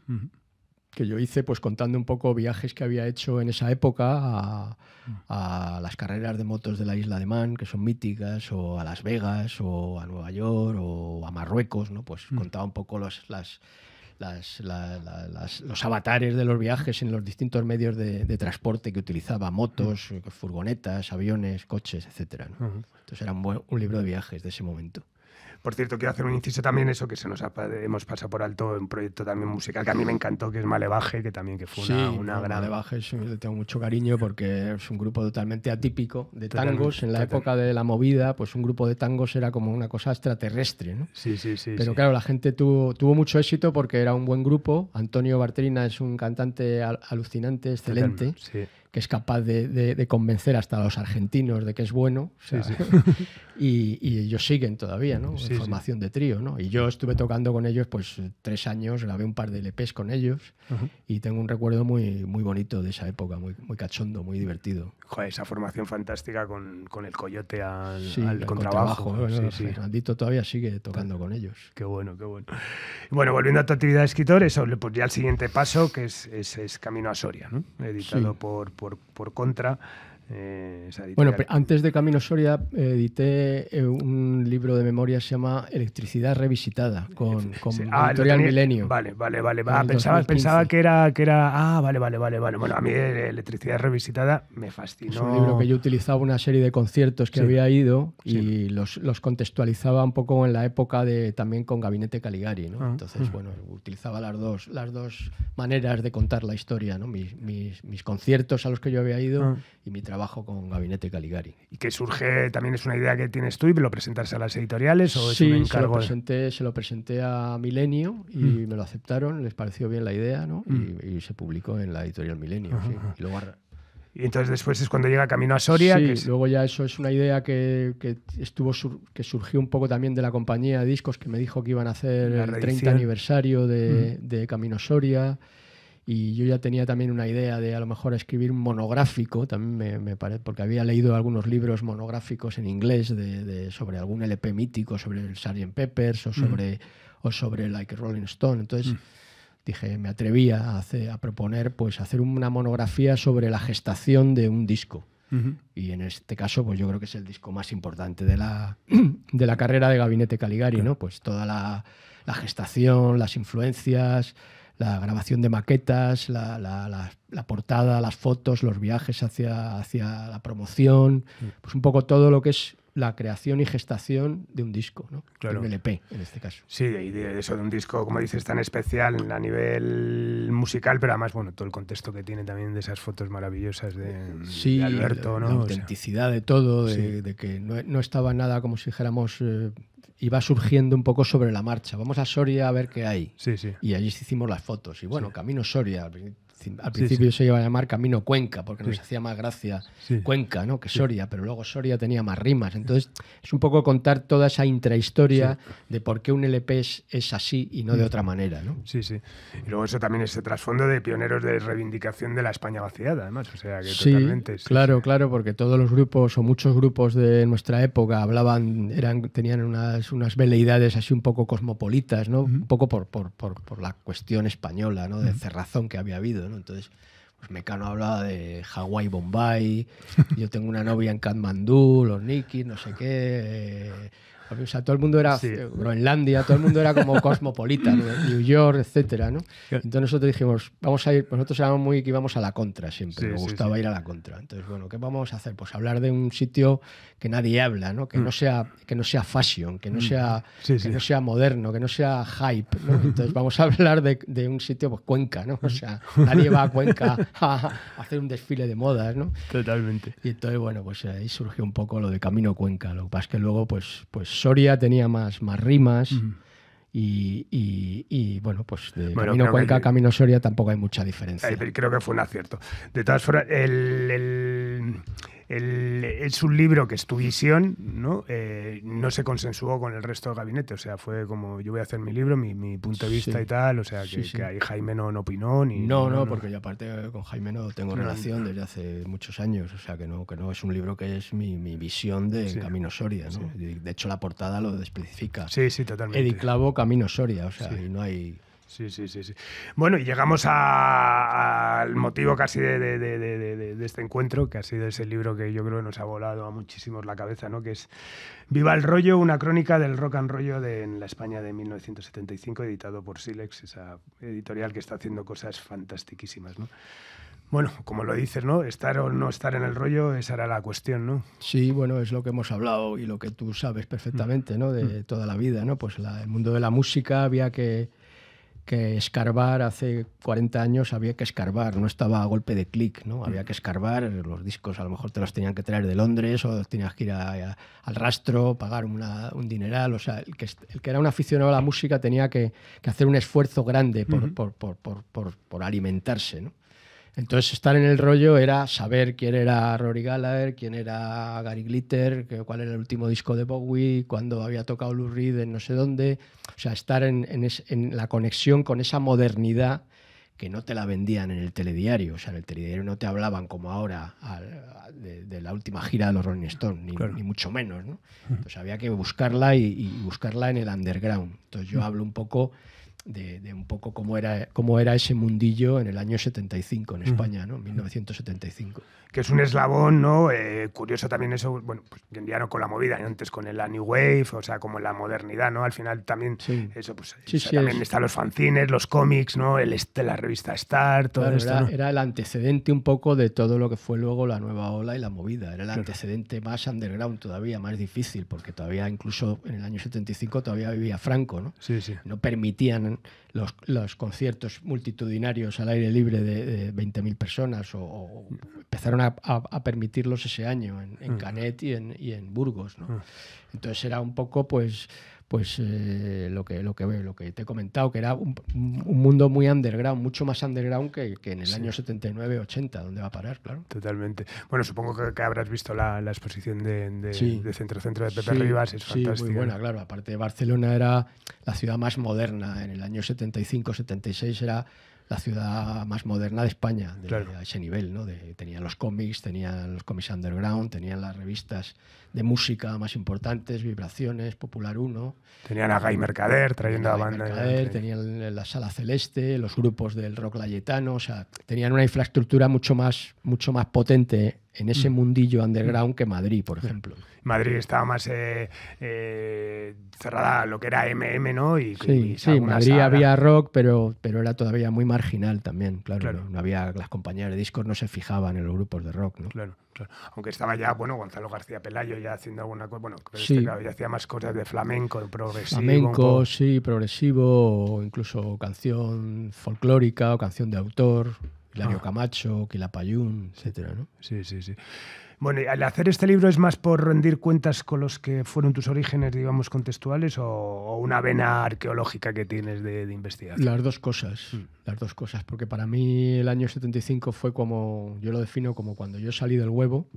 que yo hice pues contando un poco viajes que había hecho en esa época a, las carreras de motos de la isla de Man, que son míticas, o a Las Vegas, o a Nueva York, o a Marruecos, ¿no? Pues mm. contaba un poco los, las, los avatares de los viajes en los distintos medios de, transporte que utilizaba, motos, furgonetas, aviones, coches, etc. Entonces era un, buen, libro de viajes de ese momento. Por cierto, quiero hacer un inciso también eso que se nos ha, hemos pasado por alto un proyecto también musical que a mí me encantó, que es Malevaje, que también que fue una, sí, una gran... Malevaje le tengo mucho cariño porque es un grupo totalmente atípico de tangos. En la época de la movida, pues un grupo de tangos era como una cosa extraterrestre, ¿no? Sí, sí, sí. Pero claro, la gente tuvo, tuvo mucho éxito porque era un buen grupo. Antonio Bartrina es un cantante alucinante, excelente. Sí que es capaz de, convencer hasta a los argentinos de que es bueno. [LAUGHS] Y, ellos siguen todavía, ¿no? en formación de trío, ¿no? Y yo estuve tocando con ellos, pues tres años, grabé un par de LPs con ellos y tengo un recuerdo muy, muy bonito de esa época, muy, muy cachondo, muy divertido esa formación fantástica con, con el coyote al, sí, al contrabajo. todavía sigue tocando con ellos. Qué bueno, qué bueno. Bueno, volviendo a tu actividad de escritor, eso, pues ya el siguiente paso, que es, Camino a Soria, editado por, por, por Contra eh, bueno, antes de Camino Soria edité eh, un libro de memoria que se llama Electricidad Revisitada con, con ah, Editorial Milenio. Vale, vale, vale. pensaba, que era que era ah, vale, vale, vale, vale. Bueno, a mí Electricidad Revisitada me fascinó. Es un libro que yo utilizaba una serie de conciertos que había ido y los, contextualizaba un poco en la época de también con Gabinete Caligari, ¿no? Ah. Entonces, bueno, utilizaba las dos las dos maneras de contar la historia, ¿no? Mis, mis conciertos a los que yo había ido ah. y mi trabajo trabajo con Gabinete Caligari. ¿Y que surge, también es una idea que tienes tú y lo presentas a las editoriales o es un encargo? se, lo presenté a Milenio y mm. me lo aceptaron, les pareció bien la idea ¿no? Mm. Y, se publicó en la editorial Milenio. Y entonces después es cuando llega Camino a Soria. Sí, que luego ya eso es una idea que, que estuvo que surgió un poco también de la compañía de discos que me dijo que iban a hacer el 30 aniversario de, mm. de Camino a Soria y yo ya tenía también una idea de a lo mejor escribir un monográfico, también me, parece, porque había leído algunos libros monográficos en inglés de, sobre algún LP mítico, sobre el Sgt. Peppers o mm. sobre, o sobre Like Rolling Stone. Entonces mm. dije, me atrevía a, a proponer pues hacer una monografía sobre la gestación de un disco. Y en este caso, pues yo creo que es el disco más importante de la, [CLEARS THROAT] de la carrera de Gabinete Caligari, ¿no? Pues toda la, la, gestación, las influencias, la grabación de maquetas, la, la, portada, las fotos, los viajes hacia, hacia la promoción, mm. pues un poco todo lo que es la creación y gestación de un disco, ¿no? Claro. un LP, en este caso. Sí, y de eso de un disco, como dices, tan especial a nivel musical, pero además, bueno, todo el contexto que tiene también de esas fotos maravillosas de, sí, Alberto, ¿no? La autenticidad de todo, de, que no, estaba nada como si dijéramos... Eh, y va surgiendo un poco sobre la marcha. Vamos a Soria a ver qué hay. Sí, sí. Y allí hicimos las fotos. Y bueno, camino Soria, al principio se iba a llamar Camino Cuenca, porque nos hacía más gracia Cuenca, ¿no? Que Soria, pero luego Soria tenía más rimas. Entonces, es un poco contar toda esa intrahistoria de por qué un LP es, así y no de mm. otra manera, Sí, sí. Y luego eso también es el trasfondo de pioneros de reivindicación de la España vaciada, además. O sea, que totalmente. claro, claro, porque todos los grupos o muchos grupos de nuestra época hablaban, eran, tenían unas, veleidades así un poco cosmopolitas, ¿no? Un poco por, por, por, por, la cuestión española, ¿no? De cerrazón que había habido, entonces, pues Mecano hablaba de Hawái, Bombay, [LAUGHS] yo tengo una novia en Kathmandú, los Nikki, no sé qué. Eh, o sea, todo el mundo era eh, Groenlandia, todo el mundo era como [LAUGHS] cosmopolita, New York, etcétera, ¿no? Entonces nosotros dijimos, vamos a ir, nosotros éramos muy que íbamos a la contra siempre, nos gustaba ir a la contra. Entonces, bueno, ¿qué vamos a hacer? Pues hablar de un sitio que nadie habla, ¿no? Que no mm. sea que no sea fashion, que no mm. sea que no sea moderno, que no sea hype, Entonces, [LAUGHS] vamos a hablar de, un sitio pues Cuenca, ¿no? O sea, nadie va a Cuenca a, hacer un desfile de modas, ¿no? Totalmente. Y entonces, bueno, pues ahí surgió un poco lo de Camino Cuenca, lo que pasa es que luego pues pues Soria tenía más, más rimas. y, bueno, pues de Camino Cuenca Camino Soria tampoco hay mucha diferencia. Eh, creo que fue un acierto. De todas formas, el eh, es un libro que es tu visión ¿no? Eh, no se consensuó con el resto del gabinete. O sea, fue como yo voy a hacer mi libro, mi, punto de vista y tal. O sea, que, que ahí Jaime no, opinó. Ni, no, no, porque yo aparte con Jaime no tengo mm. relación desde hace muchos años. O sea, que no, que no es un libro que es mi, mi visión de Camino Soria. ¿no? De hecho, la portada lo especifica. Sí, sí, totalmente. Ediclavo Camino Soria. O sea, y no hay Sí, sí, sí, Bueno, y llegamos al motivo casi de, este encuentro, que ha sido ese libro que yo creo que nos ha volado a muchísimos la cabeza, ¿no? Que es Viva el rollo, una crónica del rock and rollo de, en la España de 1975, editado por Silex, esa editorial que está haciendo cosas fantastiquísimas, ¿no? Bueno, como lo dices, ¿no? Estar o no estar en el rollo, esa era la cuestión, ¿no? Sí, bueno, es lo que hemos hablado y lo que tú sabes mm. perfectamente, ¿no? De mm. toda la vida, ¿no? Pues el mundo de la música había que que escarbar hace 40 años había que escarbar, no estaba a golpe de clic, ¿no? Había que escarbar, los discos a lo mejor te los tenían que traer de Londres o tenías que ir al rastro, pagar un dineral, o sea, el que, el que, era un aficionado a la música tenía que, hacer un esfuerzo grande por, por alimentarse, entonces, estar en el rollo era saber quién era Rory Gallagher, quién era Gary Glitter, cuál era el último disco de Bowie, cuándo había tocado Lou Reed en no sé dónde. O sea, estar en, la conexión con esa modernidad que no te la vendían en el telediario. O sea, en el telediario no te hablaban como ahora de, la última gira de los Rolling Stones, ni, mucho menos. ¿no? Entonces, había que buscarla y, y buscarla en el underground. Entonces, yo hablo un poco de, un poco cómo era, cómo era ese mundillo en el año 75 en España, ¿no? 1975. Que es un eslabón, ¿no? Eh, curioso también eso, bueno, pues ya con la movida, ¿eh? antes con el New Wave, o sea, como la modernidad, ¿no? Al final también sí. eso, pues sí, también están los fanzines, los cómics, ¿no? El, la revista Star, todo eso. esto. Era, era, el antecedente un poco de todo lo que fue luego la nueva ola y la movida. Era el antecedente más underground todavía, más difícil, porque todavía incluso en el año 75 todavía vivía Franco, ¿no? Sí, sí. No permitían los, conciertos multitudinarios al aire libre de, 20.000 personas o, empezaron a, permitirlos ese año en, mm. Canet y en, Burgos. Mm. Entonces era un poco pues pues eh, lo que lo que lo que te he comentado que era un, mundo muy underground mucho más underground que, que en el año 79 80 donde va a parar claro totalmente bueno supongo que, habrás visto la, la exposición de, de, centro centro de Pepe Rivas es fantástica muy buena claro aparte Barcelona era la ciudad más moderna en el año 75 76 era la ciudad más moderna de España a ese nivel no Tenían los cómics tenían los cómics underground tenían las revistas de música más importantes, Vibraciones, Popular 1. Tenían a Guy Mercader trayendo a la banda. tenían la Sala Celeste, los grupos del rock layetano, o sea, tenían una infraestructura mucho más, mucho más potente en ese mm. mundillo underground mm. que Madrid, por ejemplo. Madrid estaba más eh, eh, cerrada a lo que era MM, ¿no? Y, sí, Madrid había rock, pero, pero era todavía muy marginal también, claro. No, había, las compañías de discos no se fijaban en los grupos de rock, ¿no? Claro. Aunque estaba ya, bueno, Gonzalo García Pelayo ya haciendo alguna cosa, bueno, ya hacía más cosas de flamenco, progresivo. Flamenco, sí, progresivo, o incluso canción folclórica o canción de autor, Hilario ah. Camacho, Quilapayún, etcétera, ¿no? Sí, sí, sí. Bueno, al hacer este libro es más por rendir cuentas con los que fueron tus orígenes, digamos, contextuales o, una vena arqueológica que tienes de, investigar. investigación? Las dos cosas, mm. las dos cosas, porque para mí el año 75 fue como, yo lo defino como cuando yo salí del huevo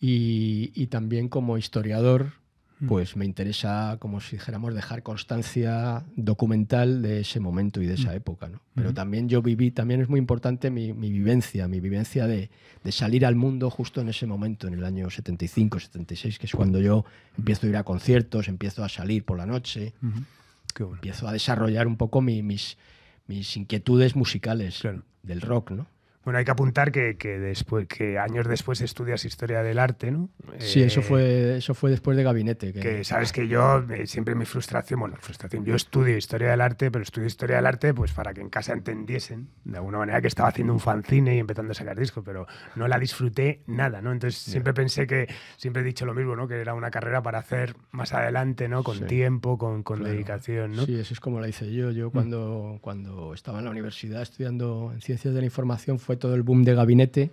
y también como historiador Mm. pues me interesa, como si dijéramos, dejar constancia documental de ese momento y de esa mm. época. ¿no? Mm-hmm. Pero también yo viví, también es muy importante mi, vivencia, mi vivencia de, de, salir al mundo justo en ese momento, en el año 75, 76, que es cuando yo empiezo a ir a conciertos, empiezo a salir por la noche, mm-hmm. empiezo a desarrollar un poco mis, mis inquietudes musicales del rock. ¿no? Bueno, hay que apuntar que, después, que años después estudias historia del arte, ¿no? Sí, eso, eh, fue, eso fue después de gabinete. Que... sabes que yo eh, siempre mi frustración, bueno, frustración, yo estudio historia del arte, pero estudio historia del arte pues para que en casa entendiesen de alguna manera que estaba haciendo un fanzine y empezando a sacar discos, pero no la disfruté nada, ¿no? Entonces siempre pensé que, siempre he dicho lo mismo, ¿no? Que era una carrera para hacer más adelante, ¿no? Con tiempo, con, dedicación, ¿no? Sí, eso es como la hice yo. Yo mm. cuando, cuando estaba en la universidad estudiando en ciencias de la información fue todo el boom de gabinete.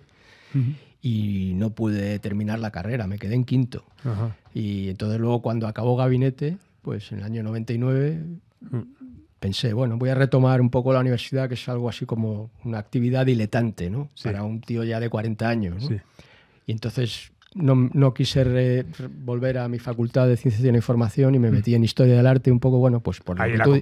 Y no pude terminar la carrera, me quedé en quinto. Y entonces luego cuando acabó gabinete, pues en el año 99, mm. pensé, bueno, voy a retomar un poco la universidad, que es algo así como una actividad diletante, ¿no? Para un tío ya de 40 años. Y entonces no, no quise volver a mi facultad de Ciencias de la Información y me mm. metí en Historia del Arte un poco, bueno, pues por lo,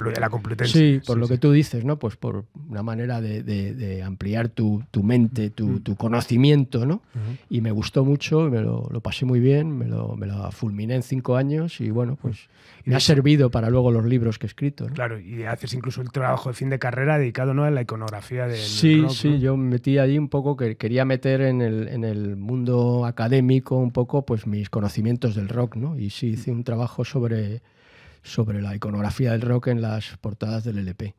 sí, por lo que tú dices, ¿no? Pues por una manera de, ampliar tu, tu mente, mm. tu, tu, conocimiento, ¿no? Y me gustó mucho, me lo, lo pasé muy bien, me lo, me fulminé en cinco años y bueno, pues me ha servido para luego los libros que he escrito. Claro, y haces incluso el trabajo de fin de carrera dedicado ¿no? a la iconografía del Sí, sí, yo me metí allí un poco que quería meter en el, en el mundo académico un poco pues, mis conocimientos del rock, ¿no? Y sí hice un trabajo sobre, sobre la iconografía del rock en las portadas del LP.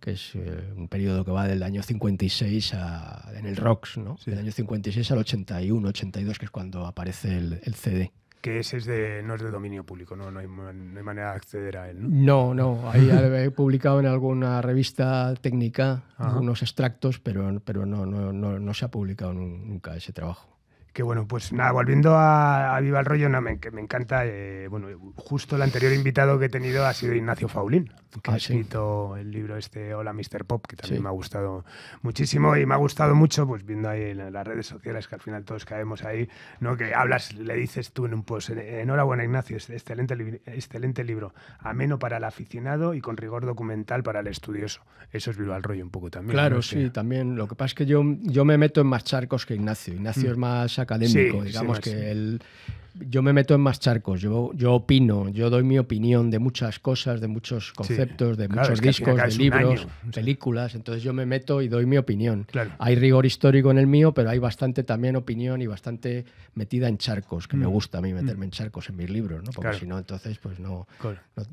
que es eh, un periodo que va del año 56 a, en el Rocks, ¿no? Del año 56 al 81, 82, que es cuando aparece el, CD. Que ese es de, no es de dominio público, ¿no? No, hay, no manera de acceder a él. No, no, ahí he publicado en alguna revista técnica algunos extractos, pero, pero no, no, no se ha publicado nunca ese trabajo que bueno, pues nada, volviendo a, Viva el Rollo, no, me, que me encanta, eh, bueno, justo el anterior invitado que he tenido ha sido Ignacio Faulín, que ah, ha escrito el libro este Hola Mr. Pop, que también me ha gustado muchísimo y me ha gustado mucho, pues viendo ahí en las redes sociales que al final todos caemos ahí, ¿no? Que hablas, le dices tú en un post, enhorabuena Ignacio, excelente, excelente libro, ameno para el aficionado y con rigor documental para el estudioso. Eso es Viva el Rollo un poco también. Claro, sí, también. Lo que pasa es que yo, yo me meto en más charcos que Ignacio. Ignacio mm. es más académico, digamos que yo me meto en más charcos, yo, yo opino, yo doy mi opinión de muchas cosas, de muchos conceptos, de muchos discos, de libros, películas, entonces yo me meto y doy mi opinión. Hay rigor histórico en el mío, pero hay bastante también opinión y bastante metida en charcos, que me mm. gusta a mí meterme mm. en charcos en mis libros, ¿no? porque si no, entonces pues no,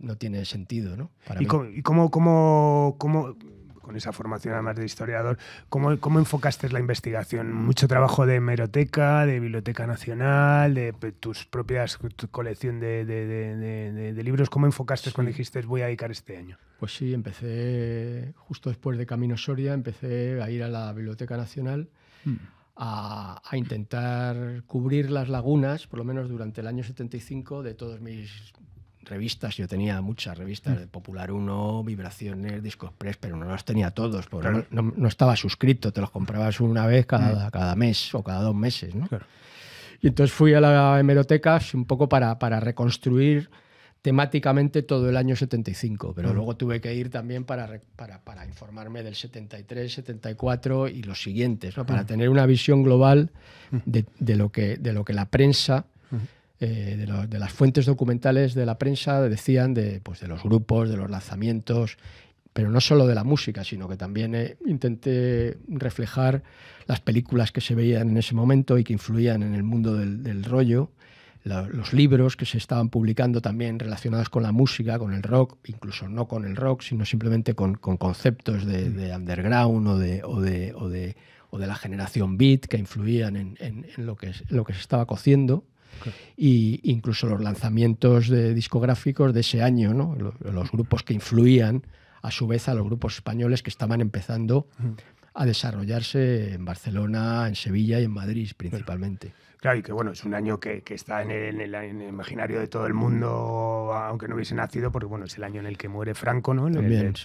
no, tiene sentido. ¿no? ¿Y, cómo con esa formación además de historiador, ¿cómo, ¿cómo enfocaste la investigación? Mucho trabajo de hemeroteca, de biblioteca nacional, de tus propias colección de, libros. ¿Cómo enfocaste cuando dijiste voy a dedicar este año? Pues sí, empecé justo después de Camino Soria, empecé a ir a la Biblioteca Nacional. Mm. A, a, intentar cubrir las lagunas, por lo menos durante el año 75, de todos mis revistas, yo tenía muchas revistas, Popular 1, Vibraciones, Discos Press, pero no las tenía todos, porque no, estaba suscrito, te los comprabas una vez cada, mm. cada mes o cada dos meses. ¿no? Y entonces fui a la hemeroteca un poco para, para reconstruir temáticamente todo el año 75, pero mm. luego tuve que ir también para, para, para, informarme del 73, 74 y los siguientes, para mm. tener una visión global de, de, lo que, de lo que la prensa eh, de, las fuentes documentales de la prensa decían pues, de, los grupos, de los lanzamientos, pero no solo de la música, sino que también eh, intenté reflejar las películas que se veían en ese momento y que influían en el mundo del, rollo, los libros que se estaban publicando también relacionados con la música, con el rock, incluso no con el rock, sino simplemente con, conceptos de, mm. underground o de, la generación beat que influían en, lo, que, en lo que se estaba cociendo. Y incluso los lanzamientos de discográficos de ese año, los, grupos que influían a su vez a los grupos españoles que estaban empezando a desarrollarse en Barcelona, en Sevilla y en Madrid principalmente. Claro, y que bueno, es un año que, está en el, imaginario de todo el mundo, aunque no hubiese nacido, porque bueno, es el año en el que muere Franco, ¿no?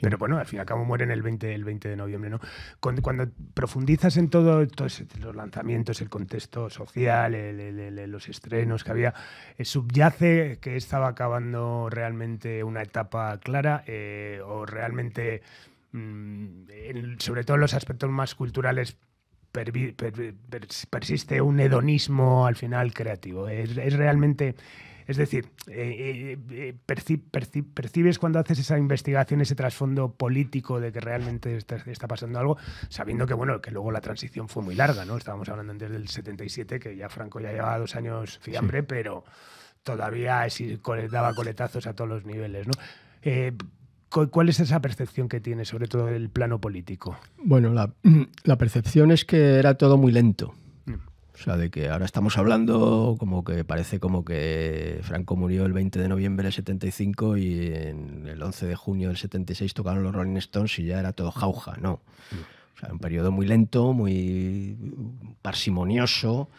Pero bueno, al fin y al cabo muere en el 20, 20 de noviembre, ¿no? Cuando, profundizas en todo, todos los lanzamientos, el contexto social, los estrenos que había, eh, subyace que estaba acabando realmente una etapa clara eh, o realmente Mm, sobre todo en los aspectos más culturales, persiste un hedonismo al final creativo. Es, realmente, es decir, eh, eh, eh, percibes cuando haces esa investigación ese trasfondo político de que realmente está, pasando algo, sabiendo que bueno, que luego la transición fue muy larga, ¿no? Estábamos hablando desde el 77, que ya Franco ya llevaba dos años fiambre, pero todavía daba coletazos a todos los niveles, ¿no? ¿Cuál es esa percepción que tiene, sobre todo el plano político? Bueno, la, [CLEARS THROAT] percepción es que era todo muy lento. Mm. O sea, de que ahora estamos hablando como que parece como que Franco murió el 20 de noviembre del 75 y en el 11 de junio del 76 tocaron los Rolling Stones y ya era todo jauja, ¿no? O sea, un periodo muy lento, muy parsimonioso.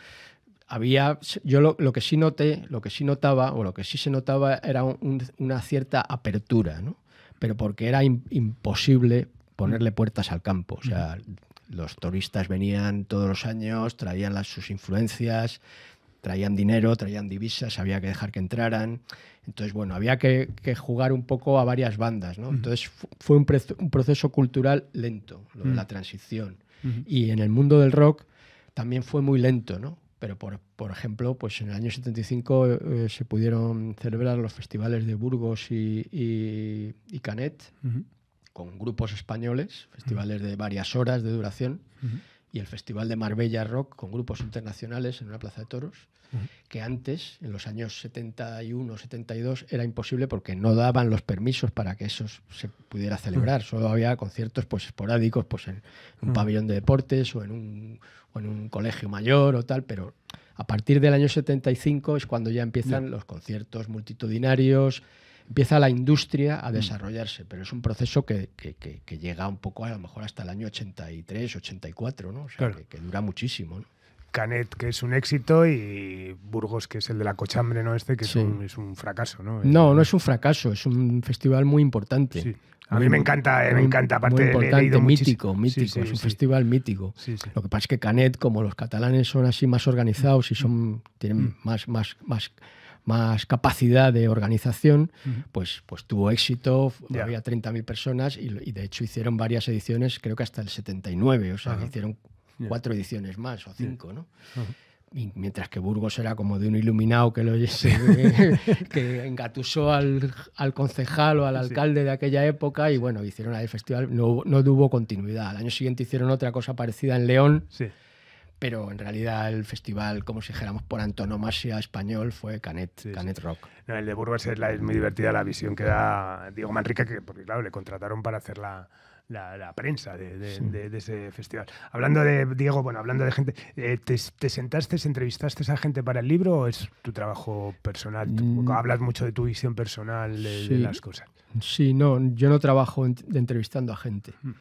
Había, yo lo, que sí noté, lo que sí notaba, o lo que sí se notaba era una cierta apertura, ¿no? pero porque era imposible ponerle mm. puertas al campo. O sea, mm. los turistas venían todos los años, traían sus influencias, traían dinero, traían divisas, había que dejar que entraran. Entonces, bueno, había que, jugar un poco a varias bandas, ¿no? Mm. Entonces fue un, proceso cultural lento, lo de la transición. Mm-hmm. Y en el mundo del rock también fue muy lento, ¿no? Pero, por, por ejemplo, pues en el año 75 eh, eh, se pudieron celebrar los festivales de Burgos y, Canet con grupos españoles, festivales de varias horas de duración y el Festival de Marbella Rock con grupos internacionales en una plaza de toros, que antes, en los años 71, 72, era imposible porque no daban los permisos para que eso se pudiera celebrar. Solo había conciertos pues, esporádicos pues, en un pabellón de deportes o en, un, o en un colegio mayor o tal, pero a partir del año 75 es cuando ya empiezan los conciertos multitudinarios empieza la industria a mm. desarrollarse, pero es un proceso que, llega un poco a lo mejor hasta el año 83, 84, ¿no? O sea, que, dura muchísimo. Canet, que es un éxito, y Burgos, que es el de la cochambre, ¿no? Este, que es, un, fracaso, ¿no? No, no es un fracaso, es un festival muy importante. A mí me encanta, me encanta, aparte muy importante, mítico, mítico, es un festival mítico. Lo que pasa es que Canet, como los catalanes son así más organizados y mm. son tienen mm. más, más, más más capacidad de organización, pues, pues tuvo éxito, había 30.000 personas y, de hecho hicieron varias ediciones, creo que hasta el 79, o sea, hicieron cuatro ediciones más o cinco, ¿no? mientras que Burgos era como de un iluminado que lo [LAUGHS] que, engatusó al, concejal o al alcalde de aquella época y bueno, hicieron el festival, no, no tuvo continuidad. Al año siguiente hicieron otra cosa parecida en León. Sí pero en realidad el festival, como si dijéramos por antonomasia español, fue Canet, Canet Rock. el de Burgos es, muy divertida la visión que da Diego Manrique, que porque claro, le contrataron para hacer la, la, prensa de, ese festival. Hablando de, Diego, bueno, hablando de gente, eh, ¿te, ¿te, sentaste, entrevistaste a gente para el libro o es tu trabajo personal? Mm. Hablas mucho de tu visión personal de, las cosas. Sí, no, yo no trabajo entrevistando a gente. Mm.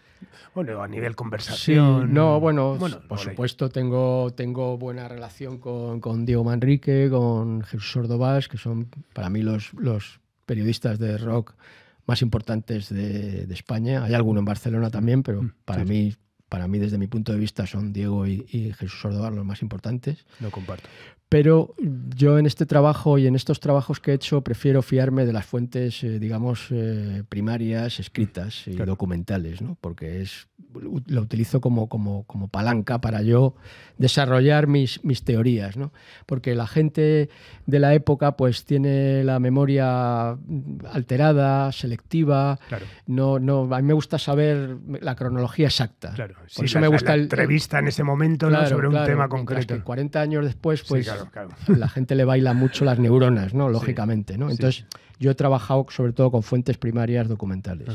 Bueno, a nivel conversación. no, bueno, por, supuesto tengo, tengo buena relación con, Diego Manrique, con Jesús Ordovás, que son para mí los, los periodistas de rock más importantes de, España. Hay alguno en Barcelona también, pero mm, para, mí, para mí, desde mi punto de vista, son Diego y, Jesús Ordovar los más importantes. Lo comparto pero yo en este trabajo y en estos trabajos que he hecho prefiero fiarme de las fuentes, eh, digamos, eh, primarias, escritas y documentales, ¿no? porque es, lo utilizo como, como, palanca para yo desarrollar mis, mis teorías. ¿no? Porque la gente de la época pues tiene la memoria alterada, selectiva. No, no, a mí me gusta saber la cronología exacta. Claro. Por eso me gusta el, entrevista en ese momento sobre un tema concreto. Que 40 años después, pues la gente le baila mucho las neuronas, ¿no? Lógicamente, ¿no? Entonces, yo he trabajado sobre todo con fuentes primarias documentales.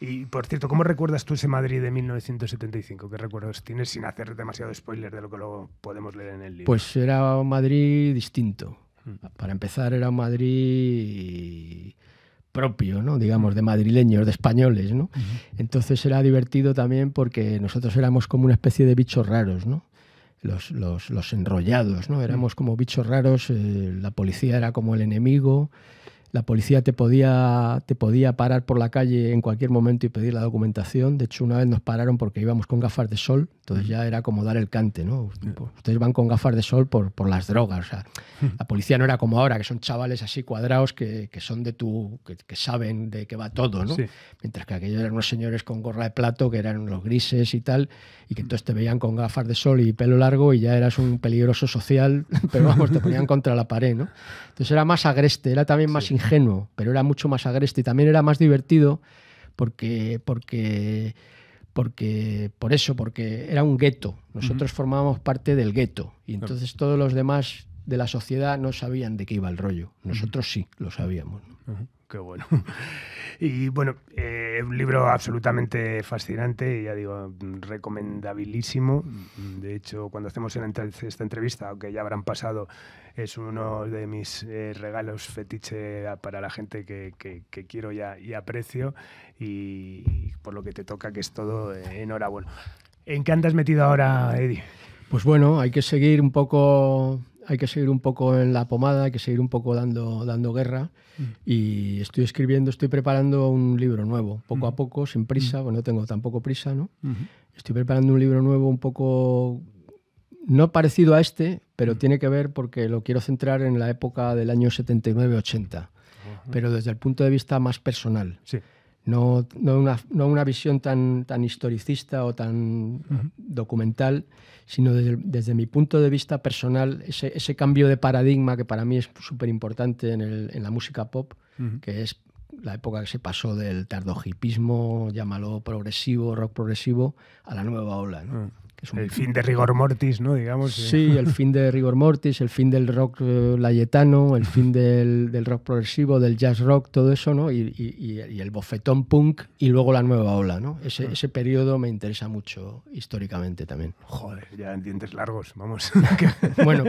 Y por cierto, ¿cómo recuerdas tú ese Madrid de 1975? ¿Qué recuerdos tienes sin hacer demasiado spoiler de lo que luego podemos leer en el libro? Pues era un Madrid distinto. Mm. Para empezar, era un Madrid propio, ¿no? digamos, de madrileños, de españoles. ¿no? Entonces era divertido también porque nosotros éramos como una especie de bichos raros. ¿no? los, los, los enrollados, ¿no? Mm. Éramos como bichos raros, eh, la policía era como el enemigo, la policía te podía, te podía parar por la calle en cualquier momento y pedir la documentación. De hecho, una vez nos pararon porque íbamos con gafas de sol, entonces ya era como dar el cante, ¿no? Ustedes van con gafas de sol por, por las drogas. O la policía no era como ahora, que son chavales así cuadrados que, son de tu. Que, saben de qué va todo, ¿no? Mientras que aquellos eran unos señores con gorra de plato, que eran los grises y tal, y que entonces te veían con gafas de sol y pelo largo y ya eras un peligroso social, [LAUGHS] pero vamos, te ponían contra la pared, ¿no? Entonces era más agreste, era también más ingenuo, pero era mucho más agreste y también era más divertido porque, porque, porque por eso, porque era un gueto. Nosotros formábamos parte del gueto y entonces todos los demás de la sociedad no sabían de qué iba el rollo. Nosotros sí lo sabíamos. Qué bueno. [LAUGHS] Y bueno, eh, un libro absolutamente fascinante, ya digo, recomendabilísimo. De hecho, cuando hacemos esta entrevista, aunque ya habrán pasado es uno de mis eh, regalos fetiche para la gente que, quiero y, y aprecio y, por lo que te toca, que es todo eh, enhorabuena. ¿En qué andas metido ahora, Eddie? Pues bueno, hay que seguir un poco hay que seguir un poco en la pomada, hay que seguir un poco dando, dando guerra. Mm. Y estoy escribiendo, estoy preparando un libro nuevo, poco a mm. poco, sin prisa, mm. bueno no tengo tampoco prisa, ¿no? Estoy preparando un libro nuevo un poco no parecido a este, pero tiene que ver porque lo quiero centrar en la época del año 79-80, pero desde el punto de vista más personal. Sí. No, no, una, no, una, visión tan, tan historicista o tan documental, sino desde, desde, mi punto de vista personal, ese, ese, cambio de paradigma que para mí es súper importante en, en, la música pop, que es la época que se pasó del tardohipismo, llámalo progresivo, rock progresivo, a la nueva ola. Ah el fin de rigor mortis, ¿no? Digamos. Sí, eh. el fin de [LAUGHS] rigor mortis, el fin del rock eh, layetano, el fin del, rock progresivo, del jazz rock, todo eso, ¿no? Y, el bofetón punk y luego la nueva ola, ¿no? Ah. Ese, periodo me interesa mucho históricamente también. Joder, ya en dientes largos, vamos. [LAUGHS] [LAUGHS] bueno,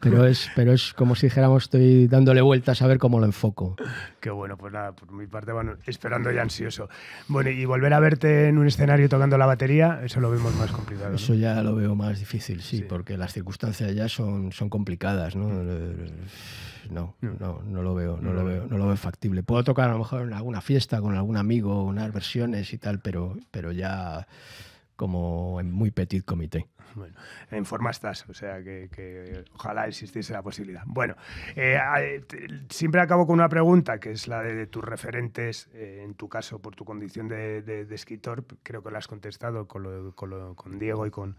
pero, es, pero es como si dijéramos, estoy dándole vueltas a ver cómo lo enfoco. Qué bueno, pues nada, por mi parte, bueno, esperando ya ansioso. Bueno, y volver a verte en un escenario tocando la batería, eso lo vemos más complicado eso ya lo veo más difícil, sí, porque las circunstancias ya son, son complicadas, ¿no? Mm. No, no, no lo veo, no, lo veo, no lo veo factible. Puedo tocar a lo mejor en alguna fiesta con algún amigo, unas versiones y tal, pero, pero ya como en muy petit comité. [LAUGHS] Bueno, en forma estás, o sea que, ojalá existiese la posibilidad. Bueno, eh, eh, siempre acabo con una pregunta que es la de, tus referentes, eh, en tu caso por tu condición de, escritor, creo que lo has contestado con, Diego y con,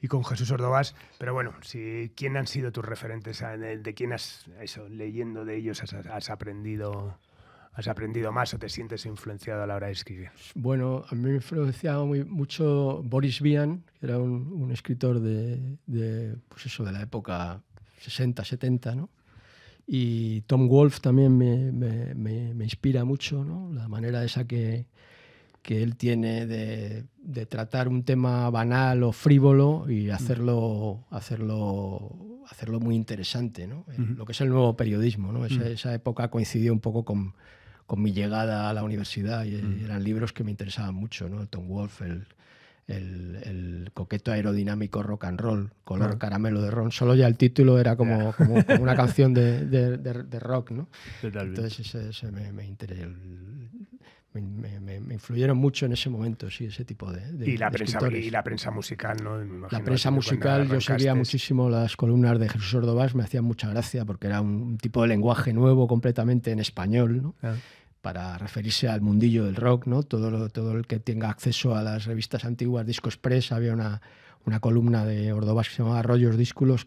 y con Jesús Ordovás. Pero bueno, si, ¿quién han sido tus referentes? ¿De, quién has, eso, leyendo de ellos, has, has aprendido? has aprendido más o te sientes influenciado a la hora de escribir? Bueno, a mí me ha influenciado muy, mucho Boris Vian, que era un, escritor de, pues eso, de la época 60, 70, ¿no? Y Tom Wolfe también me, me, me, inspira mucho, ¿no? La manera esa que, que él tiene de, de, tratar un tema banal o frívolo y mm. hacerlo, hacerlo, hacerlo muy interesante, ¿no? Lo que es el nuevo periodismo, ¿no? Esa, mm. esa época coincidió un poco con, con mi llegada a la universidad y mm. eran libros que me interesaban mucho, ¿no? El Tom Wolf, el, coqueto aerodinámico rock and roll, color caramelo de ron. Solo ya el título era como, una [LAUGHS] canción de, rock, ¿no? Totalmente. Entonces ese, me, me, influyeron mucho en ese momento, sí, ese tipo de. y, la prensa, y la prensa musical, ¿no? La prensa musical, yo seguía muchísimo las columnas de Jesús Ordovás, me hacían mucha gracia porque era un, tipo de lenguaje nuevo completamente en español, ¿no? Ah para referirse al mundillo del rock, ¿no? Todo, todo el que tenga acceso a las revistas antiguas, Disco Express, había una, una columna de Ordovás que se llamaba Rollos Discolos,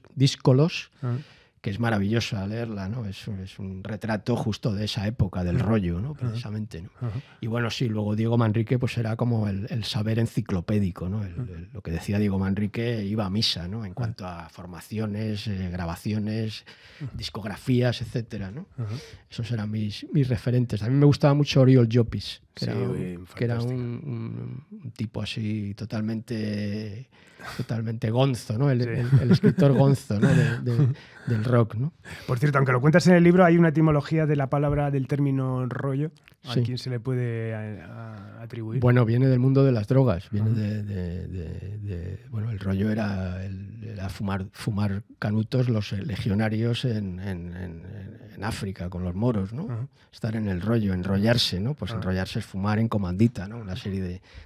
que es maravillosa leerla, ¿no? Es, un retrato justo de esa época, del rollo, ¿no? Precisamente, Y bueno, sí, luego Diego Manrique pues era como el, saber enciclopédico, ¿no? lo que decía Diego Manrique iba a misa, ¿no? En cuanto a formaciones, eh, grabaciones, discografías, etcétera, Esos eran mis, mis referentes. A mí me gustaba mucho Oriol Llopis que, era, un, tipo así totalmente, totalmente gonzo, ¿no? El, escritor [LAUGHS] gonzo ¿no? del rock, ¿no? Por cierto, aunque lo cuentas en el libro, hay una etimología de la palabra del término rollo. ¿A quien se le puede eh, atribuir? Bueno, viene del mundo de las drogas. Viene de, Bueno, el rollo era, el, fumar, fumar canutos los legionarios en, en, África, con los moros, ¿no? Estar en el rollo, enrollarse, ¿no? Pues enrollarse fumar en comandita, ¿no? Una serie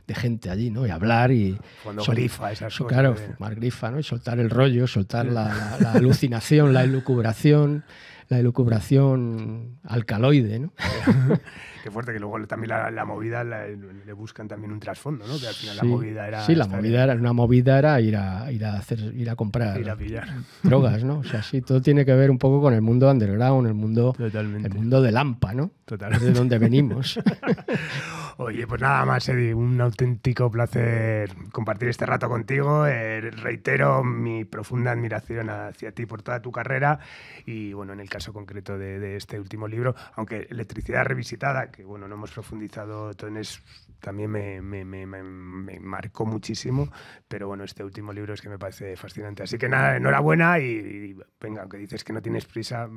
de, gente allí, ¿no? Y hablar y... Cuando ah, Claro, fumar grifa, ¿no? Y soltar el rollo, soltar la, la alucinación, la [LAUGHS] elucubración la elucubración alcaloide. ¿no? [LAUGHS] [LAUGHS] Qué fuerte que luego también la, movida le buscan también un trasfondo, ¿no? que al final la movida era... Sí, la movida era, una movida era ir a, ir a, hacer, ir a comprar a drogas, ¿no? O sea, sí, todo tiene que ver un poco con el mundo underground, el mundo, el mundo de Lampa, ¿no? Totalmente. De donde [LAUGHS] venimos. Oye, pues nada más, Eddie, un auténtico placer compartir este rato contigo. Eh, reitero mi profunda admiración hacia ti por toda tu carrera y bueno, en el caso concreto de, este último libro, aunque Electricidad Revisitada, que bueno, no hemos profundizado, entonces también me, me, marcó muchísimo, pero bueno, este último libro es que me parece fascinante. Así que nada, enhorabuena y, venga, aunque dices que no tienes prisa,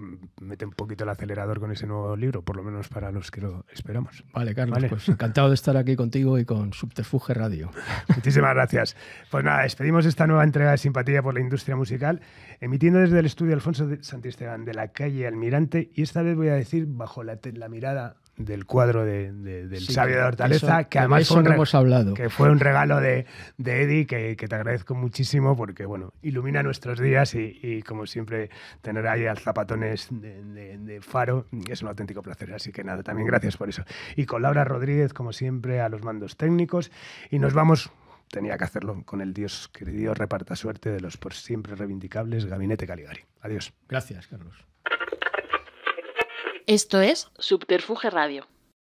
mete un poquito el acelerador con ese nuevo libro, por lo menos para los que lo esperamos. Vale, Carlos, pues encantado de estar aquí contigo y con Subterfuge Radio. [LAUGHS] Muchísimas gracias. Pues nada, despedimos esta nueva entrega de Simpatía por la Industria Musical, emitiendo desde el estudio Alfonso Santisteban de la calle y Almirante y esta vez voy a decir bajo la, mirada del cuadro de, del sabio de Hortaleza, que además fue un, hablado. que fue un regalo de, de Eddie, que, te agradezco muchísimo porque bueno, ilumina nuestros días y, y como siempre tener ahí al zapatones de, faro es un auténtico placer. Así que nada, también gracias por eso. Y con Laura Rodríguez, como siempre, a los mandos técnicos y nos vamos tenía que hacerlo con el Dios querido, reparta suerte de los por siempre reivindicables Gabinete Caligari. Adiós. Gracias, Carlos. Esto es Subterfuge Radio.